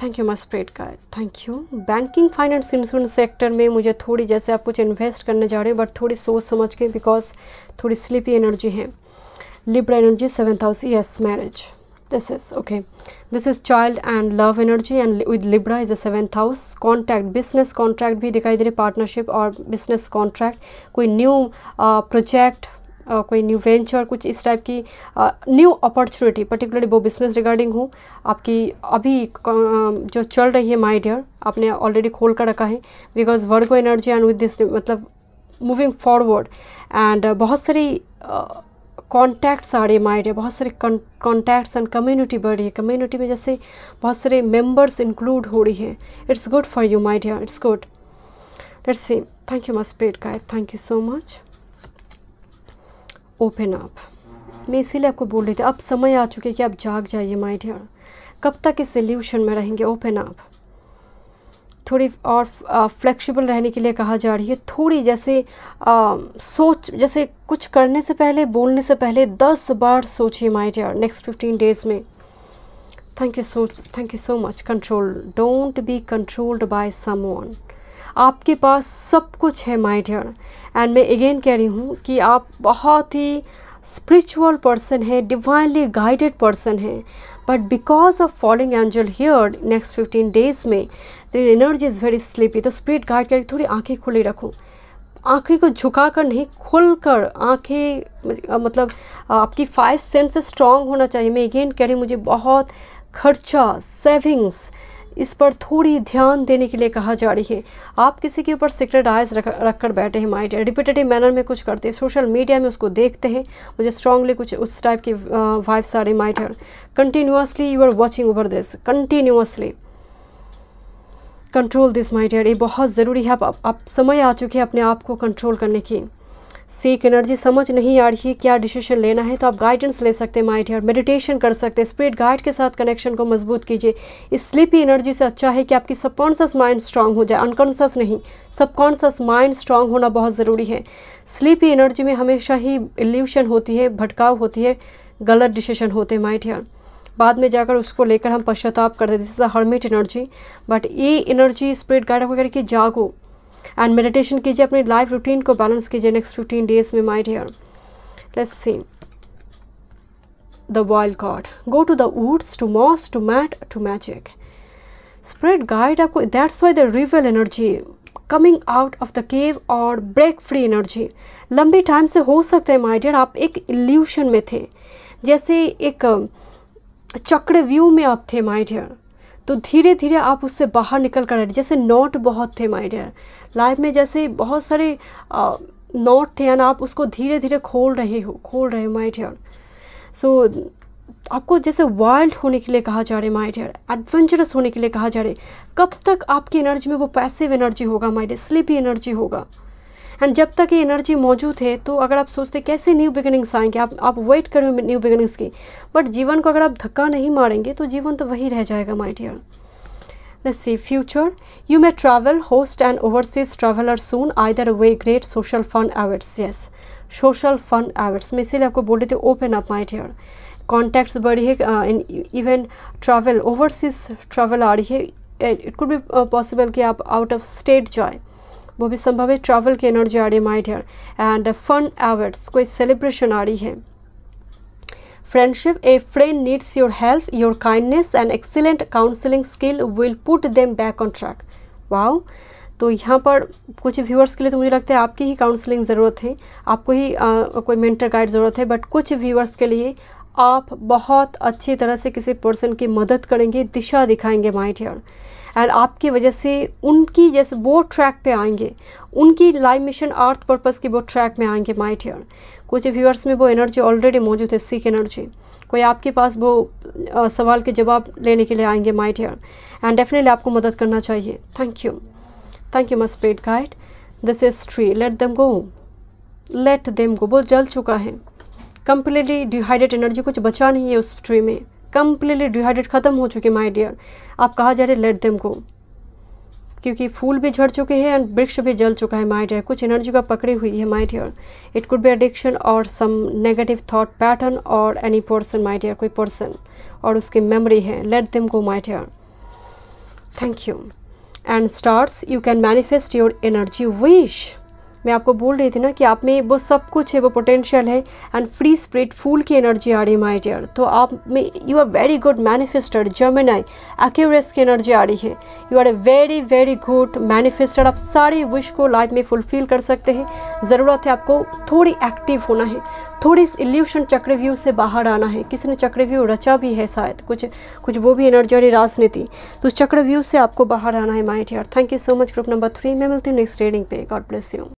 थैंक यू मस्ट स्प्रेड का thank you banking finance insurance sector में मुझे थोड़ी जैसे आप कुछ इन्वेस्ट करने जा रहे हो बट थोड़ी सोच समझ के बिकॉज थोड़ी स्लीपी एनर्जी है Libra energy seven thousand yes marriage this is okay this is child and love energy and li with libra is a seventh house contact business contract भी दिखाई दे रही partnership or business contract कोई new uh, project Uh, कोई new venture कुछ इस type की new opportunity particularly वो बिजनेस रिगार्डिंग हो आपकी अभी uh, जो चल रही है माय डियर आपने ऑलरेडी खोल कर रखा है because Virgo energy and with this मतलब मूविंग फॉरवर्ड एंड बहुत सारी कॉन्टैक्ट्स आर एम आई बहुत सारे कॉन्टैक्ट्स एंड कम्युनिटी बढ़ रही है कम्युनिटी में जैसे बहुत सारे मेंबर्स इंक्लूड हो रही है it's good for you my it's good let's see thank you much spread guy thank you so much open up मैं इसीलिए आपको बोल रही थी अब समय आ चुके कि आप जाग जाइए माइडिया कब तक इस सोल्यूशन में रहेंगे ओपन अप थोड़ी और फ्लेक्सिबल रहने के लिए कहा जा रही है थोड़ी जैसे आ, सोच जैसे कुछ करने से पहले बोलने से पहले दस बार सोचिए my dear next fifteen days में thank you so thank you so much control don't be controlled by someone आपके पास सब कुछ है माय डियर एंड मैं अगेन कह रही हूँ कि आप बहुत ही स्पिरिचुअल पर्सन है डिवाइनली गाइडेड पर्सन है but because of following angel here next fifteen days में तो एनर्जी इज़ वेरी स्लीपी तो स्प्रिट गाइड कर थोड़ी आँखें खुली रखो आँखें को झुका कर नहीं खुलकर आँखें मतलब आपकी फाइव सेंसेस स्ट्रांग होना चाहिए मैं अगेन कह रही मुझे बहुत खर्चा सेविंग्स इस पर थोड़ी ध्यान देने के लिए कहा जा रही है आप किसी के ऊपर सीक्रेट आइज रख कर बैठे हैं माइंड रिपीटेटिव मैनर में कुछ करते हैं सोशल मीडिया में उसको देखते हैं मुझे स्ट्रांगली कुछ उस टाइप की वाइफ आ रही mind continuously you are watching over this continuously control this mind dear ये बहुत ज़रूरी है आप, आप समय आ चुके हैं अपने आप को कंट्रोल करने की सीख एनर्जी समझ नहीं आ रही है क्या डिसीजन लेना है तो आप गाइडेंस ले सकते हैं माइटी और मेडिटेशन कर सकते हैं स्प्रिट गाइड के साथ कनेक्शन को मजबूत कीजिए इस स्लीपी एनर्जी से अच्छा है कि आपकी सबकॉन्सियस माइंड स्ट्रांग हो जाए अनकॉन्सियस नहीं सबकॉन्सियस माइंड स्ट्रांग होना बहुत ज़रूरी है स्लीपी एनर्जी में हमेशा ही इल्यूशन होती है भटकाव होती है गलत डिसीजन होते हैं माइटी डियर बाद में जाकर उसको लेकर हम पश्चाताप करते this is a hermit energy but ये एनर्जी स्प्रिट गाइड आपको की जागो एंड मेडिटेशन कीजिए अपनी लाइफ रूटीन को बैलेंस कीजिए नेक्स्ट फिफ्टीन डेज में my dear let's see the wild god go to the woods to moss to mat to magic spread guide आपको दैट्स वाई द रिवल energy coming out of the cave और break free energy लंबे time से हो सकते हैं माइडियर आप एक इल्यूशन में थे जैसे एक चक्र व्यू में आप थे माइडियर तो धीरे धीरे आप उससे बाहर निकल कर जैसे नॉट बहुत थे माइडियर लाइफ में जैसे बहुत सारे नोट थे ना आप उसको धीरे धीरे खोल रहे हो खोल रहे हो माई डियर सो आपको जैसे वाइल्ड होने के लिए कहा जा रहा है माई डियर एडवेंचरस होने के लिए कहा जा रहा है कब तक आपकी एनर्जी में वो पैसिव एनर्जी होगा माई डियर स्लीपी एनर्जी होगा एंड जब तक ये एनर्जी मौजूद है तो अगर आप सोचते कैसे न्यू बिगनिंग्स आएंगे आप आप वेट करो न्यू बिगनिंग्स की बट जीवन को अगर आप धक्का नहीं मारेंगे तो जीवन तो वही रह जाएगा my dear Let's see future. You may travel, host an overseas traveler soon. Either way, great social fun awaits. Yes, social fun awaits. me इसीलिए आपको बोल रही थी open up my dear. Contacts badi hai in even travel overseas travel aa rahi hai It could be uh, possible ki aap out of state jaye वो भी संभव है travel की एनर्जी आ रही है my dear and fun events कोई celebration आ रही है Friendship, a friend needs your help, your kindness and excellent counseling skill will put them back on track. Wow. तो यहाँ पर कुछ व्यूअर्स के लिए तो मुझे लगता है आपकी ही काउंसलिंग ज़रूरत है आपको ही आ, कोई मेंटर गाइड ज़रूरत है बट कुछ व्यूअर्स के लिए आप बहुत अच्छी तरह से किसी पर्सन की मदद करेंगे दिशा दिखाएंगे माई डियर एंड आपकी वजह से उनकी जैसे वो ट्रैक पे आएंगे उनकी लाइव मिशन आर्थ पर्पज़ की वो ट्रैक में आएंगे माई डियर कुछ व्यूअर्स में वो एनर्जी ऑलरेडी मौजूद है सीख एनर्जी कोई आपके पास वो आ, सवाल के जवाब लेने के लिए आएंगे माई डियर एंड डेफिनेटली आपको मदद करना चाहिए thank you thank you my spread guide this is tree let them go let them go वो जल चुका है कम्प्लीटली डिहाइड्रेट एनर्जी कुछ बचा नहीं है उस ट्री में कम्प्लीटली डिहाइड्रेट खत्म हो चुके माई डियर आप कहा जा रहे लेट देम गो क्योंकि फूल भी झड़ चुके हैं एंड वृक्ष भी जल चुका है माई कुछ एनर्जी का पकड़ी हुई है my dear it could be addiction और सम नेगेटिव थॉट पैटर्न और एनी पर्सन माइट डियर कोई पर्सन और उसकी मेमोरी है let them go might hair thank you and stars you can manifest your energy wish मैं आपको बोल रही थी ना कि आप में वो सब कुछ है वो पोटेंशियल है एंड फ्री स्प्रिट फूल की एनर्जी आ रही है माई डियर तो आप में you are very good manifester I accuracy की एनर्जी आ रही है you are a very very good manifester आप सारे विश को लाइफ में फुलफिल कर सकते हैं ज़रूरत है आपको थोड़ी एक्टिव होना है थोड़ी इस इल्यूशन चक्रव्यूह से बाहर आना है किसी ने चक्रव्यूह रचा भी है शायद कुछ कुछ वो भी एनर्जी रही राजनीति तो उस चक्रव्यूह से आपको बाहर आना है my dear thank you so much group number three मैं मिलती हूँ नेक्स्ट रेडिंग पे गॉड ब्लेस यू